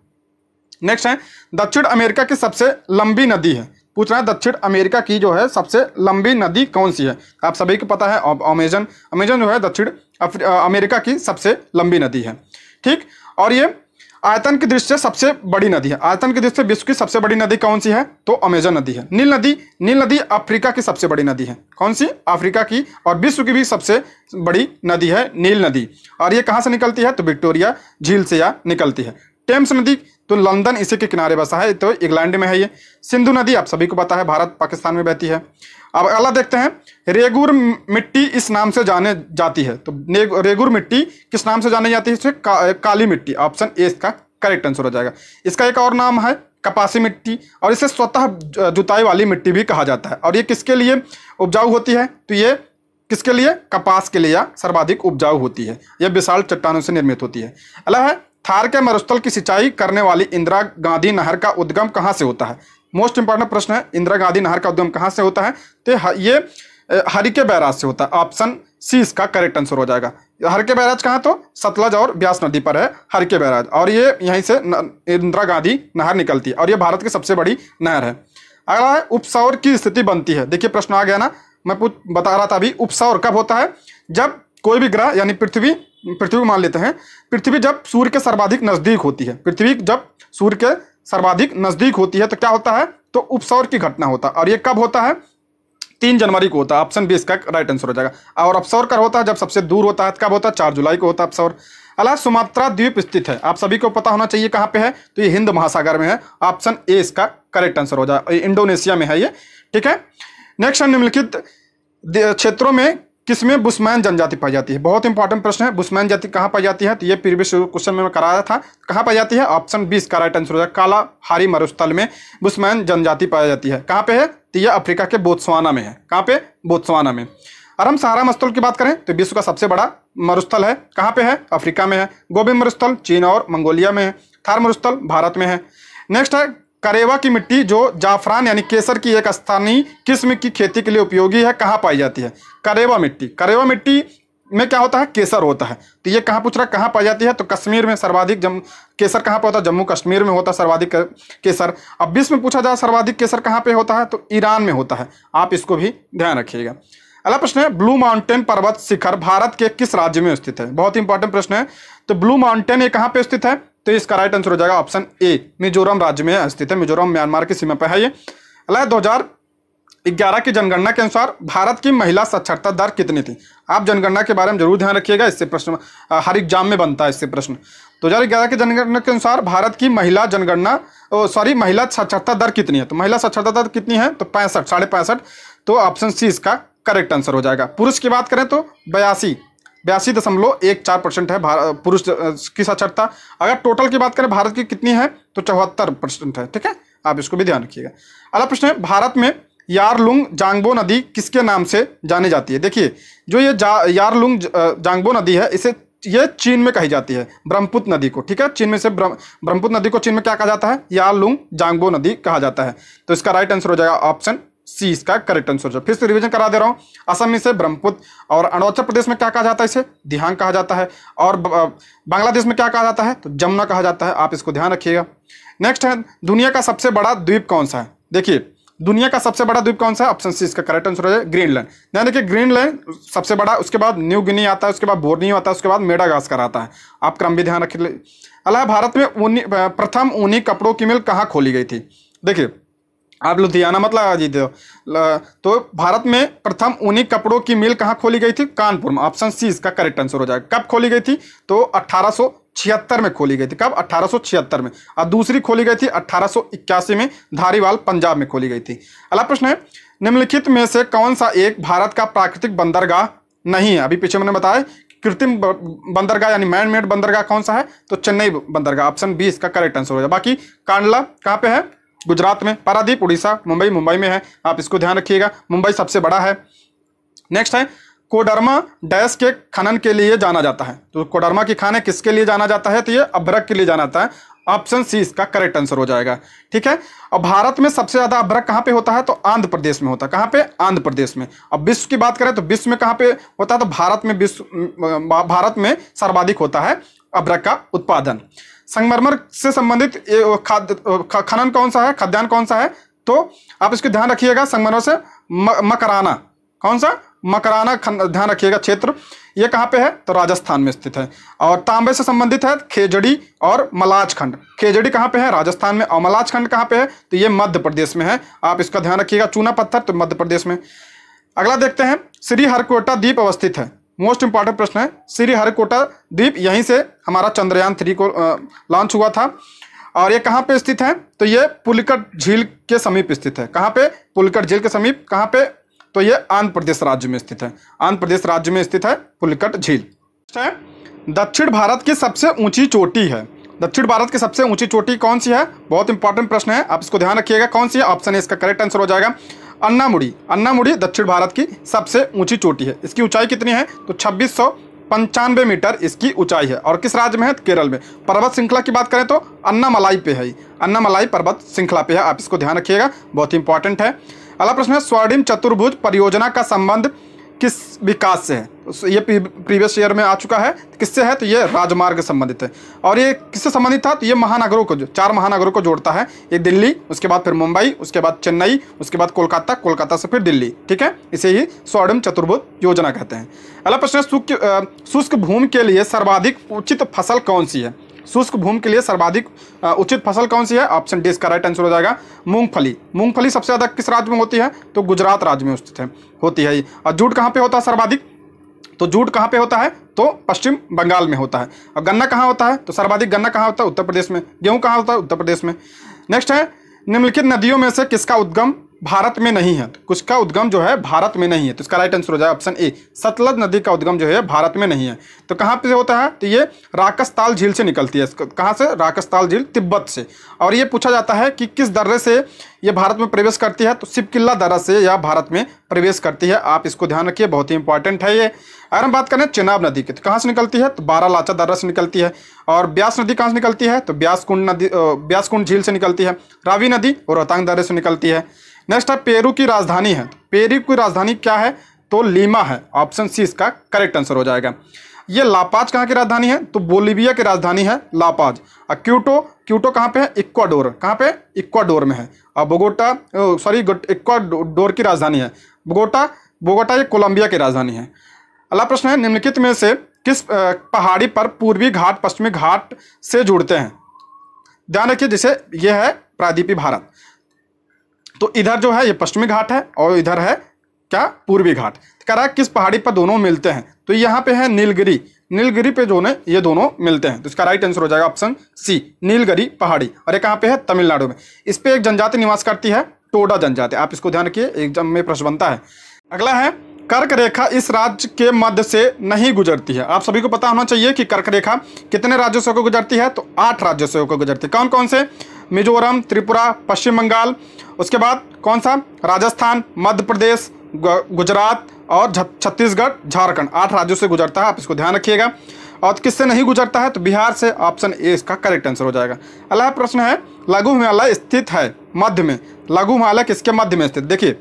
S1: नेक्स्ट है दक्षिण अमेरिका की सबसे लंबी नदी है पूछ रहा है दक्षिण अमेरिका की जो है सबसे लंबी नदी कौन सी है आप सभी को पता है अमेजन अमेजन जो है दक्षिण अमेरिका की सबसे लंबी नदी है ठीक और ये आयतन की दृष्टि से सबसे बड़ी नदी है आयतन की दृष्टि से विश्व की सबसे बड़ी नदी कौन सी है तो अमेजन नदी है नील नदी नील नदी अफ्रीका की सबसे बड़ी नदी है कौन सी अफ्रीका की और विश्व की भी सबसे बड़ी नदी है नील नदी और ये कहाँ से निकलती है तो विक्टोरिया झील से यह निकलती है टेम्स नदी तो लंदन इसी के किनारे बसा है तो इंग्लैंड में है ये सिंधु नदी आप सभी को पता है भारत पाकिस्तान में बहती है अब अगला देखते हैं रेगुर मिट्टी इस नाम से जाने जाती है तो रेगुर मिट्टी किस नाम से जानी जाती है इसे का, काली मिट्टी ऑप्शन ए इसका करेक्ट आंसर हो जाएगा इसका एक और नाम है कपासी मिट्टी और इसे स्वतः जुताई वाली मिट्टी भी कहा जाता है और ये किसके लिए उपजाऊ होती है तो ये किसके लिए कपास के लिए सर्वाधिक उपजाऊ होती है यह विशाल चट्टानों से निर्मित होती है अला है थार के मरुस्थल की सिंचाई करने वाली इंदिरा गांधी नहर का उद्गम कहाँ से होता है मोस्ट इंपॉर्टेंट प्रश्न है इंदिरा गांधी नहर का उद्गम कहाँ से होता है तो ये हरिके बैराज से होता है ऑप्शन सी इसका करेक्ट आंसर हो जाएगा हरके बैराज कहाँ तो सतलज और ब्यास नदी पर है हरके बैराज और ये यहीं से इंदिरा गांधी नहर निकलती है और ये भारत की सबसे बड़ी नहर है अगला है उपसौर की स्थिति बनती है देखिए प्रश्न आ गया ना मैं बता रहा था अभी उपसौर कब होता है जब कोई भी ग्रह यानी पृथ्वी पृथ्वी को मान लेते हैं पृथ्वी जब सूर्य के सर्वाधिक नज़दीक होती है पृथ्वी जब सूर्य के सर्वाधिक नज़दीक होती है तो क्या होता है तो उपसौर की घटना होता है और ये कब होता है तीन जनवरी को होता है ऑप्शन बी इसका राइट आंसर हो जाएगा और अपसौर कर होता है जब सबसे दूर होता है तो कब होता है चार जुलाई को होता है अपसौर अला सुमात्रा द्वीप स्थित है आप सभी को पता होना चाहिए कहाँ पे है तो ये हिंद महासागर में है ऑप्शन ए इसका करेक्ट आंसर हो जाएगा इंडोनेशिया में है ये ठीक है नेक्स्ट निम्नलिखित क्षेत्रों में किसमें बुस्मैन जनजाति पाई जाती है बहुत इंपॉर्टेंट प्रश्न है बुस्मैन जाति कहाँ पाई जाती है तो ये प्रीवियस क्वेश्चन में कराया था कहाँ पाई जाती है ऑप्शन बीस का राइट आंसर हो जाएगा काला हारी मरुस्थल में बुस्मैन जनजाति पाई जाती है कहाँ पे है तो यह अफ्रीका के बोत्सवाना में है कहाँ पे बोत्सवाना में हम सहारा मरुस्थल की बात करें तो विश्व का सबसे बड़ा मरुस्थल है कहाँ पे है अफ्रीका में है गोबी मरुस्थल चीन और मंगोलिया में है थार मरुस्थल भारत में है नेक्स्ट है करेवा की मिट्टी जो जाफरान यानी केसर की एक स्थानीय किस्म की खेती के लिए उपयोगी है कहाँ पाई जाती है करेवा मिट्टी करेवा मिट्टी में क्या होता है केसर होता है तो ये कहाँ पूछ रहा है कहाँ पाई जाती है तो कश्मीर में सर्वाधिक जम केसर कहाँ पर होता है जम्मू कश्मीर में होता है सर्वाधिक केसर अब विश्व में पूछा जाए सर्वाधिक केसर कहाँ पर होता है तो ईरान में होता है आप इसको भी ध्यान रखिएगा अगला प्रश्न है ब्लू माउंटेन पर्वत शिखर भारत के किस राज्य में स्थित है बहुत ही इंपॉर्टेंट प्रश्न है तो ब्लू माउंटेन ये कहाँ पे स्थित है तो इसका राइट आंसर हो जाएगा ऑप्शन ए मिजोरम राज्य में स्थित है मिजोरम म्यांमार की सीमा पर है ये अला दो ग्यारह की जनगणना के अनुसार भारत की महिला साक्षरता दर कितनी थी आप जनगणना के बारे में जरूर ध्यान रखिएगा इससे प्रश्न हर एग्जाम में बनता है इससे प्रश्न दो हज़ार ग्यारह की जनगणना के अनुसार भारत की महिला जनगणना सॉरी महिला साक्षरता दर कितनी है तो महिला साक्षरता दर कितनी है तो पैंसठ साढ़े पैंसठ तो ऑप्शन सी इसका करेक्ट आंसर हो जाएगा पुरुष की बात करें तो बयासी बयासी दशमलव एक चार परसेंट है पुरुष की साक्षरता अगर टोटल की बात करें भारत की कितनी है तो चौहत्तर परसेंट है ठीक है आप इसको भी ध्यान रखिएगा अगला प्रश्न है भारत में यारलुंग जांगबो नदी किसके नाम से जानी जाती है देखिए जो ये जा, यारलुंग जांगबो नदी है इसे ये चीन में कही जाती है ब्रह्मपुत्र नदी को ठीक है चीन में से ब्रह्मपुत्र नदी को चीन में क्या कहा जाता है यारलुंग जांगबो नदी कहा जाता है तो इसका राइट आंसर हो जाएगा ऑप्शन सी इसका करेक्ट आंसर फिर से रिवीजन करा दे रहा हूँ असम में से ब्रह्मपुत्र और अरुणाचल प्रदेश में क्या कहा जाता है इसे दिहांग कहा जाता है और बांग्लादेश में क्या कहा जाता है तो जमुना कहा जाता है आप इसको ध्यान रखिएगा नेक्स्ट है दुनिया का सबसे बड़ा द्वीप कौन सा है देखिए दुनिया का सबसे बड़ा द्वीप कौन सा है ऑप्शन सी इसका करेक्ट आंसर हो जाए ग्रीनलैंड यानी देखिए ग्रीनलैंड सबसे बड़ा उसके बाद न्यू गिनी आता है उसके बाद बोर्नियो आता है उसके बाद मेडागास्कर आता है आप क्रम भी ध्यान रखिए अलावा भारत में ऊनी प्रथम ऊनी कपड़ों की मिल कहाँ खोली गई थी देखिए आप लुधियाना मत लगा दीजिए तो भारत में प्रथम उन्हीं कपड़ों की मिल कहाँ खोली गई थी कानपुर में ऑप्शन सी इसका करेक्ट आंसर हो जाएगा कब खोली गई थी तो अट्ठारह छिहत्तर में खोली गई थी कब अट्ठारह में और दूसरी खोली गई थी अट्ठारह में धारीवाल पंजाब में खोली गई थी अगला प्रश्न है निम्नलिखित में से कौन सा एक भारत का प्राकृतिक बंदरगाह नहीं है अभी पीछे मैंने बताया कृत्रिम बंदरगाह यानी मैन मेड बंदरगाह कौन सा है तो चेन्नई बंदरगाह ऑप्शन बी इसका करेक्ट आंसर हो जाएगा बाकी कांडला कहाँ पे है गुजरात में पारादीप उड़ीसा मुंबई मुंबई में है आप इसको ध्यान रखिएगा मुंबई सबसे बड़ा है नेक्स्ट है कोडरमा डैश के खनन के लिए जाना जाता है तो कोडरमा की खाने किसके लिए जाना जाता है तो ये अभ्रक के लिए जाना जाता है ऑप्शन सी इसका करेक्ट आंसर हो जाएगा ठीक है अब भारत में सबसे ज्यादा अभ्रक कहाँ पे होता है तो आंध्र प्रदेश में होता है कहाँ पे आंध्र प्रदेश में अब विश्व की बात करें तो विश्व में कहाँ पे होता है तो भारत में विश्व भारत में सर्वाधिक होता है अभ्रक का उत्पादन संगमरमर से संबंधित खनन कौन सा है खाद्यान्न कौन सा है तो आप इसके ध्यान रखिएगा संगमरमर से मकराना कौन सा मकराना ध्यान रखिएगा क्षेत्र ये कहाँ पे है तो राजस्थान में स्थित है और तांबे से संबंधित है खेजड़ी और मलाज खंड खेजड़ी कहाँ पे है राजस्थान में और मलाज खंड कहाँ पे है तो ये मध्य प्रदेश में है आप इसका ध्यान रखिएगा चूना पत्थर तो मध्य प्रदेश में अगला देखते हैं श्री हरकोटा द्वीप अवस्थित है मोस्ट इंपॉर्टेंट प्रश्न है श्री हरिकोटा द्वीप यहीं से हमारा चंद्रयान थ्री को लॉन्च हुआ था और ये कहाँ पे स्थित है तो ये पुलकट झील के समीप स्थित है कहाँ पे पुलकट झील के समीप कहाँ पे तो ये आंध्र प्रदेश राज्य में स्थित है आंध्र प्रदेश राज्य में स्थित है पुलकट झील है दक्षिण भारत की सबसे ऊंची चोटी है दक्षिण भारत की सबसे ऊंची चोटी कौन सी है बहुत इंपॉर्टेंट प्रश्न है आप इसको ध्यान रखिएगा कौन सी है ऑप्शन इसका करेक्ट आंसर हो जाएगा अन्नामुड़ी अन्नामुड़ी दक्षिण भारत की सबसे ऊंची चोटी है इसकी ऊंचाई कितनी है तो छब्बीस पंचानवे मीटर इसकी ऊंचाई है और किस राज्य में है तो केरल में पर्वत श्रृंखला की बात करें तो अन्नामलाई पे है अन्नामलाई पर्वत श्रृंखला पे है आप इसको ध्यान रखिएगा बहुत ही इंपॉर्टेंट है अगला प्रश्न है स्वर्णिम चतुर्भुज परियोजना का संबंध किस विकास से है तो ये प्रीवियस ईयर में आ चुका है किससे है तो ये राजमार्ग संबंधित है और ये किससे संबंधित था तो ये महानगरों को जो चार महानगरों को जोड़ता है ये दिल्ली उसके बाद फिर मुंबई उसके बाद चेन्नई उसके बाद कोलकाता कोलकाता से फिर दिल्ली ठीक है इसे ही स्वर्णम चतुर्भुज योजना कहते हैं अगला प्रश्न शुष्क भूमि के लिए सर्वाधिक उचित फसल कौन सी है शुष्क भूमि के लिए सर्वाधिक उचित फसल कौन सी है ऑप्शन डी इसका राइट आंसर हो जाएगा मूंगफली मूंगफली सबसे ज़्यादा किस राज्य में होती है तो गुजरात राज्य में स्थित है होती है और जूट कहाँ पर होता है सर्वाधिक तो जूट कहाँ पे होता है तो पश्चिम बंगाल में होता है और गन्ना कहाँ होता है तो सर्वाधिक गन्ना कहाँ होता है उत्तर प्रदेश में गेहूँ कहाँ होता है उत्तर प्रदेश में नेक्स्ट है निम्नलिखित नदियों में से किसका उद्गम भारत में नहीं है कुछ का उद्गम जो है भारत में नहीं है तो इसका राइट आंसर हो जाए ऑप्शन ए सतलज नदी का उद्गम जो है भारत में नहीं है तो कहाँ पे होता है तो ये राकस्ताल झील से निकलती है कहाँ से राकस्ताल झील तिब्बत से और ये पूछा जाता है कि किस दर्रे से ये भारत में प्रवेश करती है तो शिवकिल्ला दर्रा से यह भारत में प्रवेश करती है आप इसको ध्यान रखिए बहुत ही इंपॉर्टेंट है ये अगर हम बात करें चेनाब नदी की तो कहाँ से निकलती है तो बारह लाचा दर्रा से निकलती है और ब्यास नदी कहाँ से निकलती है तो ब्यास कुंड नदी ब्यास कुंड झील से निकलती है रावी नदी और रोहतांग दर्रे से निकलती है नेक्स्ट है पेरू की राजधानी है पेरू की राजधानी क्या है तो लीमा है ऑप्शन सी इसका करेक्ट आंसर हो जाएगा ये लापाज कहाँ की राजधानी है तो बोलीविया की राजधानी है लापाज और क्यूटो क्यूटो कहाँ पे है इक्वाडोर कहाँ पे इक्वाडोर में है और बोगोटा सॉरी इक्वाडोर की राजधानी है बोगोटा बोगोटा ये कोलंबिया की राजधानी है अगला प्रश्न है निम्नलिखित में से किस पहाड़ी पर पूर्वी घाट पश्चिमी घाट से जुड़ते हैं ध्यान रखिए जैसे यह है प्रादीपी भारत तो इधर जो है ये पश्चिमी घाट है और इधर है क्या पूर्वी घाट कह रहा है किस पहाड़ी पर दोनों मिलते हैं तो यहाँ पे है नीलगिरी नीलगिरी पे जो है ये दोनों मिलते हैं तो इसका राइट आंसर हो जाएगा ऑप्शन सी नीलगिरी पहाड़ी और ये कहाँ पे है तमिलनाडु में इस पर एक जनजाति निवास करती है टोडा जनजाति आप इसको ध्यान रखिए एग्जाम में प्रश्न बनता है अगला है कर्क रेखा इस राज्य के मध्य से नहीं गुजरती है आप सभी को पता होना चाहिए कि कर्क रेखा कितने राज्यों से होकर गुजरती है तो आठ राज्यों से होकर गुजरती है कौन कौन से मिजोरम त्रिपुरा पश्चिम बंगाल उसके बाद कौन सा राजस्थान मध्य प्रदेश गुजरात और छत्तीसगढ़ झारखंड आठ राज्यों से गुजरता है आप इसको ध्यान रखिएगा और किससे नहीं गुजरता है तो बिहार से ऑप्शन ए इसका करेक्ट आंसर हो जाएगा अगला प्रश्न है लघु हिमालय स्थित है मध्य में लघु हिमालय किसके मध्य में स्थित देखिए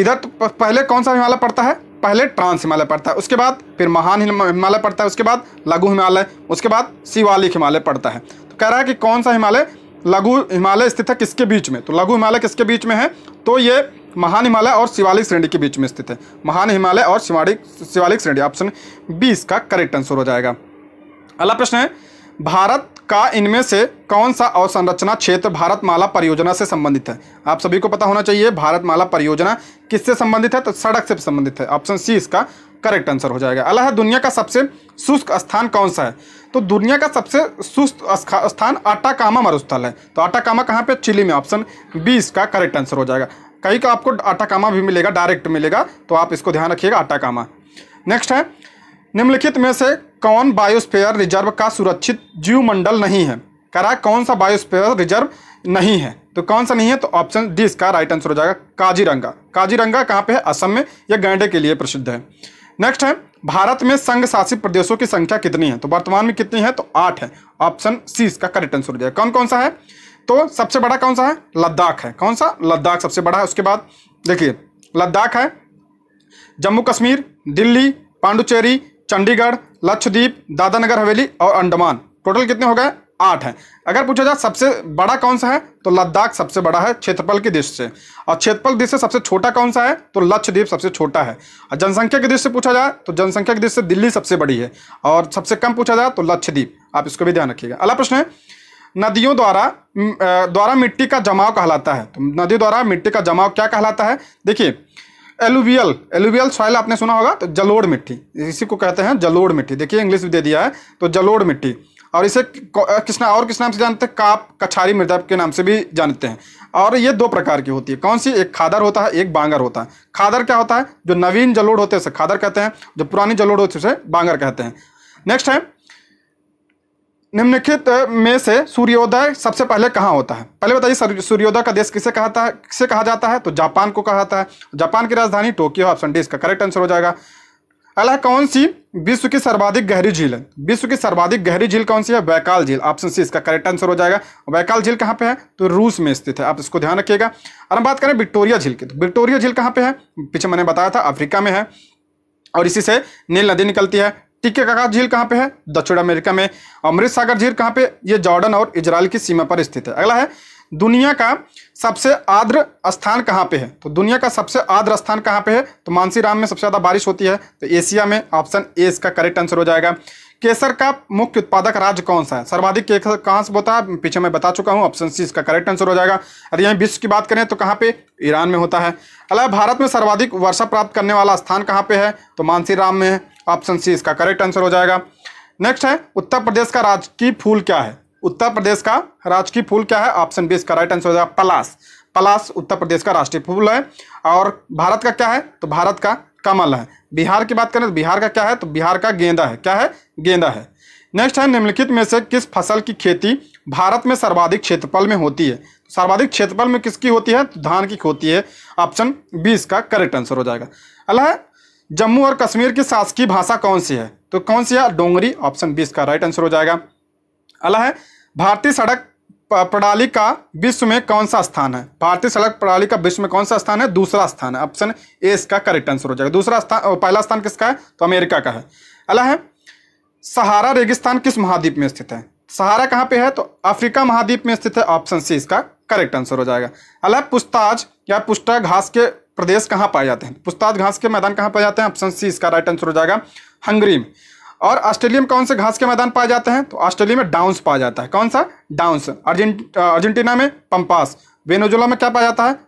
S1: इधर तो पहले कौन सा हिमालय पड़ता है पहले ट्रांस हिमालय पड़ता है उसके बाद फिर महान हिमालय पड़ता है उसके बाद लघु हिमालय उसके बाद शिवालिक हिमालय पड़ता है तो कह रहा है कि कौन सा हिमालय लघु हिमालय स्थित है किसके बीच में तो लघु हिमालय किसके बीच में है तो ये महान हिमालय और शिवालिक श्रेणी के बीच में स्थित है महान हिमालय और शिवालिक शिवालिक श्रेणी ऑप्शन बी इसका करेक्ट आंसर हो जाएगा अगला प्रश्न है भारत का इनमें से कौन सा अवसंरचना क्षेत्र भारत माला परियोजना से संबंधित है आप सभी को पता होना चाहिए भारत माला परियोजना किससे संबंधित है तो सड़क से संबंधित है ऑप्शन सी इसका करेक्ट आंसर हो जाएगा अलह है दुनिया का सबसे शुष्क स्थान कौन सा है तो दुनिया का सबसे शुष्क स्थान आटाकामा मरुस्थल है तो आटाकामा कहाँ पे चिली में ऑप्शन बी इसका करेक्ट आंसर हो जाएगा कहीं का आपको आटाकामा भी मिलेगा डायरेक्ट मिलेगा तो आप इसको ध्यान रखिएगा आटाकामा नेक्स्ट है निम्नलिखित में से कौन बायोस्फेयर रिजर्व का सुरक्षित जीव मंडल नहीं है कह रहा है कौन सा बायोस्फेयर रिजर्व नहीं है तो कौन सा नहीं है तो ऑप्शन डी इसका राइट आंसर हो जाएगा काजीरंगा काजीरंगा कहाँ पे है असम में यह गैंडे के लिए प्रसिद्ध है नेक्स्ट है भारत में संघ शासित प्रदेशों की संख्या कितनी है तो वर्तमान में कितनी है तो आठ है ऑप्शन सी इसका करेक्ट आंसर हो जाएगा कौन कौन सा है तो सबसे बड़ा कौन सा है लद्दाख है कौन सा लद्दाख सबसे बड़ा है उसके बाद देखिए लद्दाख है जम्मू कश्मीर दिल्ली पांडुचेरी चंडीगढ़ लक्षद्वीप दादानगर हवेली और अंडमान टोटल कितने हो गए आठ हैं अगर पूछा जाए सबसे बड़ा कौन सा है तो लद्दाख सबसे बड़ा है क्षेत्रफल की दृष्टि से और क्षेत्रफल दृष्टि से सबसे छोटा कौन सा है तो लक्षद्वीप सबसे छोटा है और जनसंख्या की दृष्टि से पूछा जाए तो जनसंख्या की दृष्टि से दिल्ली सबसे बड़ी है और सबसे कम पूछा जाए तो लक्षद्वीप आप इसको भी ध्यान रखिएगा अगला प्रश्न है नदियों द्वारा द्वारा मिट्टी का जमाव कहलाता है तो नदियों द्वारा मिट्टी का जमाव क्या कहलाता है देखिए एलुवियल एलुवियल सॉइल आपने सुना होगा तो जलोड़ मिट्टी इसी को कहते हैं जलोड़ मिट्टी देखिए इंग्लिश भी दे दिया है तो जलोड़ मिट्टी और इसे किसना और किस नाम से जानते हैं काप कछारी मृदा के नाम से भी जानते हैं और ये दो प्रकार की होती है कौन सी एक खादर होता है एक बांगर होता है खादर क्या होता है जो नवीन जलोड़ होते हैं उसे खादर कहते हैं जो पुरानी जलोड़ होते हैं उसे बांगर कहते हैं नेक्स्ट है निम्नलिखित में से सूर्योदय सबसे पहले कहाँ होता है पहले बताइए सूर्योदय का देश किसे कहाता है किसे कहा जाता है तो जापान को कहा जाता है जापान की राजधानी टोक्यो ऑप्शन डी इसका करेक्ट आंसर हो जाएगा अलग कौन सी विश्व की सर्वाधिक गहरी झील है विश्व की सर्वाधिक गहरी झील कौन सी है वैकाल झील ऑप्शन सी इसका करेक्ट आंसर हो जाएगा वैकाल झील कहाँ पे है तो रूस में स्थित है आप इसको ध्यान रखिएगा और हम बात करें विक्टोरिया झील की तो विक्टोरिया झील कहाँ पे है पीछे मैंने बताया था अफ्रीका में है और इसी से नील नदी निकलती है टिकेकाका झील कहाँ पे है दक्षिण अमेरिका में अमृत सागर झील कहाँ पे ये जॉर्डन और इजराइल की सीमा पर स्थित है अगला है दुनिया का सबसे आद्र स्थान कहाँ पे है तो दुनिया का सबसे आद्र स्थान कहाँ पे है तो मानसीराम में सबसे ज़्यादा बारिश होती है तो एशिया में ऑप्शन ए इसका करेक्ट आंसर हो जाएगा केसर का मुख्य उत्पादक राज्य कौन सा है सर्वाधिक केसर कहाँ से होता है पीछे मैं बता चुका हूँ ऑप्शन सी इसका करेक्ट आंसर हो जाएगा और यहीं विश्व की बात करें तो कहाँ पे ईरान में होता है अलावा भारत में सर्वाधिक वर्षा प्राप्त करने वाला स्थान कहाँ पे है तो मानसीराम में है ऑप्शन सी इसका करेक्ट आंसर हो जाएगा नेक्स्ट है उत्तर प्रदेश का राजकीय फूल क्या है उत्तर प्रदेश का राजकीय फूल क्या है ऑप्शन बी इसका राइट आंसर हो जाएगा पलास पलास उत्तर प्रदेश का राष्ट्रीय फूल है और भारत का क्या है तो भारत का कमल है बिहार की बात करें तो बिहार का क्या है तो बिहार का गेंदा है क्या है गेंदा है नेक्स्ट है निम्नलिखित में से किस फसल की खेती भारत में सर्वाधिक क्षेत्रफल में होती है तो सर्वाधिक क्षेत्रफल में किसकी होती है तो धान की होती है ऑप्शन बी इसका करेक्ट आंसर हो जाएगा अल्लाह जम्मू और कश्मीर की शासकीय भाषा कौन सी है तो कौन सी है डोंगरी ऑप्शन बी इसका राइट आंसर हो जाएगा अला है भारतीय सड़क प्रणाली का विश्व में कौन सा स्थान है भारतीय सड़क प्रणाली का विश्व में कौन सा स्थान है दूसरा स्थान है ऑप्शन ए इसका करेक्ट आंसर हो जाएगा दूसरा स्थान पहला स्थान किसका है तो अमेरिका का है अला है सहारा रेगिस्तान किस महाद्वीप में स्थित है सहारा कहाँ पे है तो अफ्रीका महाद्वीप में स्थित है ऑप्शन सी इसका करेक्ट आंसर हो जाएगा अला पुस्ताज या पुष्टा घास के प्रदेश कहाँ पाए जाते हैं पुस्ताद घास के मैदान कहाँ पाए जाते हैं ऑप्शन सी इसका राइट आंसर हो जाएगा हंगरी में और ऑस्ट्रेलिया में कौन से घास के मैदान पाए जाते हैं तो ऑस्ट्रेलिया में डाउंस पाया जाता है कौन सा डाउंस अर्जेंटीना में पंपास वेनेजुला में क्या पाया जाता है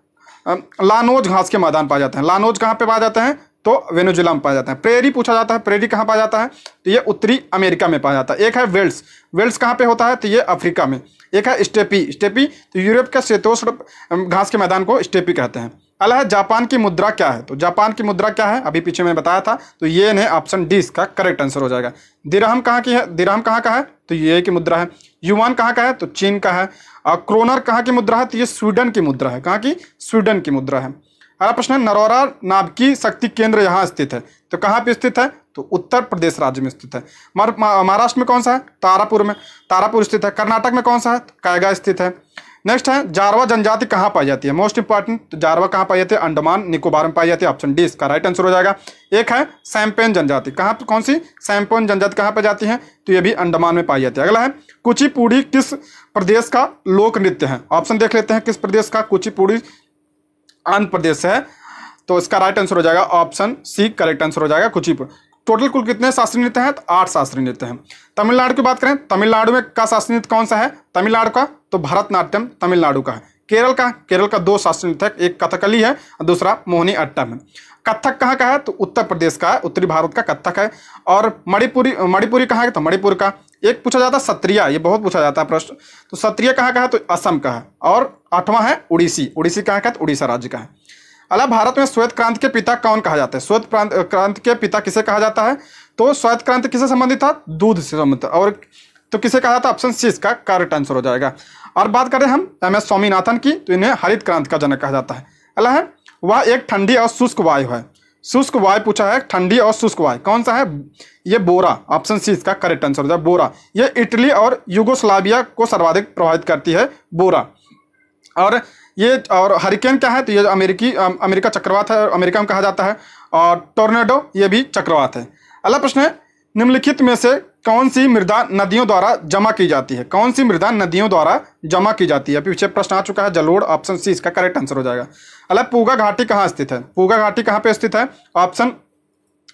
S1: लानोज घास के मैदान पाए जाते हैं लानोज कहाँ पे पाए जाते हैं तो वेनेजुला में पाया जाता है प्रेरी पूछा जाता है प्रेरी कहाँ पाया जाता है तो ये उत्तरी अमेरिका में पाया जाता है एक है वेल्स वेल्स कहाँ पे होता है तो ये अफ्रीका में एक है स्टेपी स्टेपी तो यूरोप का शेतोष घास के मैदान को स्टेपी कहते हैं अला है जापान की मुद्रा क्या है तो जापान की मुद्रा क्या है अभी पीछे मैंने बताया था तो ये ने ऑप्शन डी इसका करेक्ट आंसर हो जाएगा दिरहम कहाँ की है दिरहम कहाँ का है तो ये की मुद्रा है युवान कहाँ का है तो चीन का है और क्रोनर कहाँ की मुद्रा है तो ये स्वीडन की मुद्रा है कहाँ की स्वीडन की मुद्रा है अगला प्रश्न है नरोरा नाभिकीय शक्ति केंद्र यहाँ स्थित है तो कहाँ पे स्थित है तो उत्तर प्रदेश राज्य में स्थित है महाराष्ट्र में कौन सा है तारापुर में तारापुर स्थित है कर्नाटक में कौन सा है कायगा स्थित है नेक्स्ट है जारवा जनजाति कहाँ पाई जाती है मोस्ट इंपॉर्टेंट तो जारवा कहाँ पाई जाती है अंडमान निकोबार में पाई जाती है ऑप्शन डी इसका राइट आंसर हो जाएगा एक है सैम्पेन जनजाति कहाँ कौन सी सैम्पेन जनजाति कहाँ पाई जाती है तो ये भी अंडमान में पाई जाती है अगला है कुचिपुड़ी किस प्रदेश का लोक नृत्य है ऑप्शन देख लेते हैं किस प्रदेश का कुचिपुड़ी आंध्र प्रदेश है तो इसका राइट आंसर हो जाएगा ऑप्शन सी करेक्ट आंसर हो जाएगा कुछ टोटल कुल कितने शास्त्रीय नृत्य हैं तो आठ शास्त्रीय नृत्य हैं तमिलनाडु की बात करें तमिलनाडु में का शास्त्रीय नृत्य कौन सा है तमिलनाडु का तो भरतनाट्यम तमिलनाडु का है केरल का केरल का दो शास्त्रीय नृत्य एक कथकली है और दूसरा मोहनी अट्टम है कथक कहाँ का है तो उत्तर प्रदेश का है उत्तरी भारत का कथक है और मणिपुरी मणिपुरी कहाँ का तो मणिपुर का एक पूछा जाता है सत्रिया ये बहुत पूछा जाता है प्रश्न तो सत्रिया कहाँ का है तो असम का है और आठवां है उड़ीसी उड़ीसी कहाँ का है तो उड़ीसा राज्य का है अला भारत में श्वेत क्रांति के पिता कौन कहा जाता है श्वेत क्रांति के पिता किसे कहा जाता है तो श्वेत क्रांति किसे संबंधित था दूध से संबंधित और तो किसे कहा था ऑप्शन सी इसका करेक्ट आंसर हो जाएगा और बात करें हम एम एस स्वामीनाथन की तो इन्हें हरित क्रांति का जनक कहा जाता है अला है वह एक ठंडी और शुष्क वायु है शुष्क वायु पूछा है ठंडी और शुष्क वायु कौन सा है ये बोरा ऑप्शन सी इसका करेक्ट आंसर होता है बोरा ये इटली और युगोस्लाविया को सर्वाधिक प्रभावित करती है बोरा और ये और हरिकेन क्या है तो ये अमेरिकी अमेरिका चक्रवात है अमेरिका में कहा जाता है और टोर्नेडो ये भी चक्रवात है अगला प्रश्न है निम्नलिखित में से कौन सी मृदा नदियों द्वारा जमा की जाती है कौन सी मृदा नदियों द्वारा जमा की जाती है पीछे प्रश्न आ चुका है जलोड़ ऑप्शन सी इसका करेक्ट आंसर हो जाएगा अलग पूगा घाटी कहाँ स्थित है पूगा घाटी कहाँ पे स्थित है ऑप्शन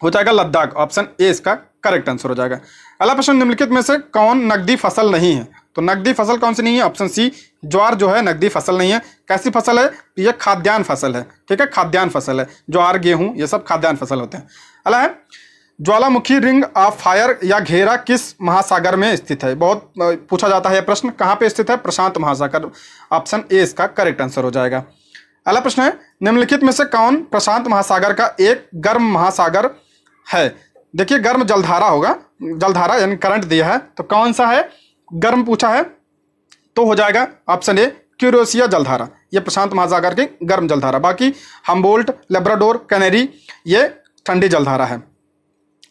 S1: हो जाएगा लद्दाख ऑप्शन ए इसका करेक्ट आंसर हो जाएगा अगला प्रश्न निम्नलिखित में से कौन नकदी फसल नहीं है तो नकदी फसल कौन सी नहीं है ऑप्शन सी ज्वार जो है नकदी फसल नहीं है कैसी फसल है ये खाद्यान्न फसल है ठीक है खाद्यान्न फसल है ज्वार गेहूं ये सब खाद्यान्न फसल होते हैं अला है ज्वालामुखी रिंग ऑफ फायर या घेरा किस महासागर में स्थित है बहुत पूछा जाता है यह प्रश्न कहाँ पे स्थित है प्रशांत महासागर ऑप्शन ए इसका करेक्ट आंसर हो जाएगा अगला प्रश्न है निम्नलिखित में से कौन प्रशांत महासागर का एक गर्म महासागर है देखिए गर्म जलधारा होगा जलधारा यानी करंट दिया है तो कौन सा है गर्म पूछा है तो हो जाएगा ऑप्शन ए क्यूरोसिया जलधारा ये प्रशांत महासागर की गर्म जलधारा बाकी हम्बोल्ट लेब्राडोर कैनेरी ये ठंडी जलधारा है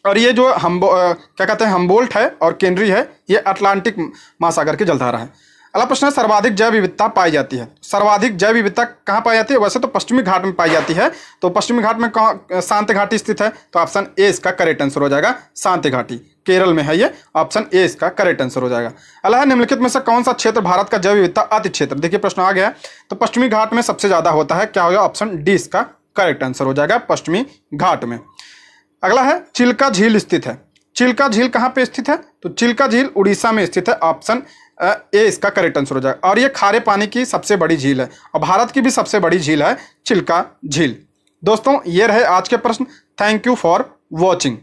S1: और ये जो हम क्या कहते हैं हम्बोल्ट है और केंद्रीय है ये अटलांटिक महासागर की जलधारा है अगला प्रश्न है सर्वाधिक जैव विविधता पाई जाती है सर्वाधिक जैव विविधता कहाँ पाई जाती है वैसे तो पश्चिमी घाट में पाई जाती है तो पश्चिमी घाट में कहाँ शांति घाटी स्थित है तो ऑप्शन ए इसका करेक्ट आंसर हो जाएगा शांति घाटी केरल में है ये ऑप्शन ए इसका करेक्ट आंसर हो जाएगा है निम्नलिखित में से कौन सा क्षेत्र भारत का जैव विविधता अति क्षेत्र देखिए प्रश्न आ गया तो पश्चिमी घाट में सबसे ज़्यादा होता है क्या होगा ऑप्शन डी इसका करेक्ट आंसर हो जाएगा पश्चिमी घाट में अगला है चिल्का झील स्थित है चिल्का झील कहाँ पे स्थित है तो चिल्का झील उड़ीसा में स्थित है ऑप्शन ए इसका करेक्ट आंसर हो जाएगा और ये खारे पानी की सबसे बड़ी झील है और भारत की भी सबसे बड़ी झील है चिल्का झील दोस्तों ये रहे आज के प्रश्न थैंक यू फॉर वॉचिंग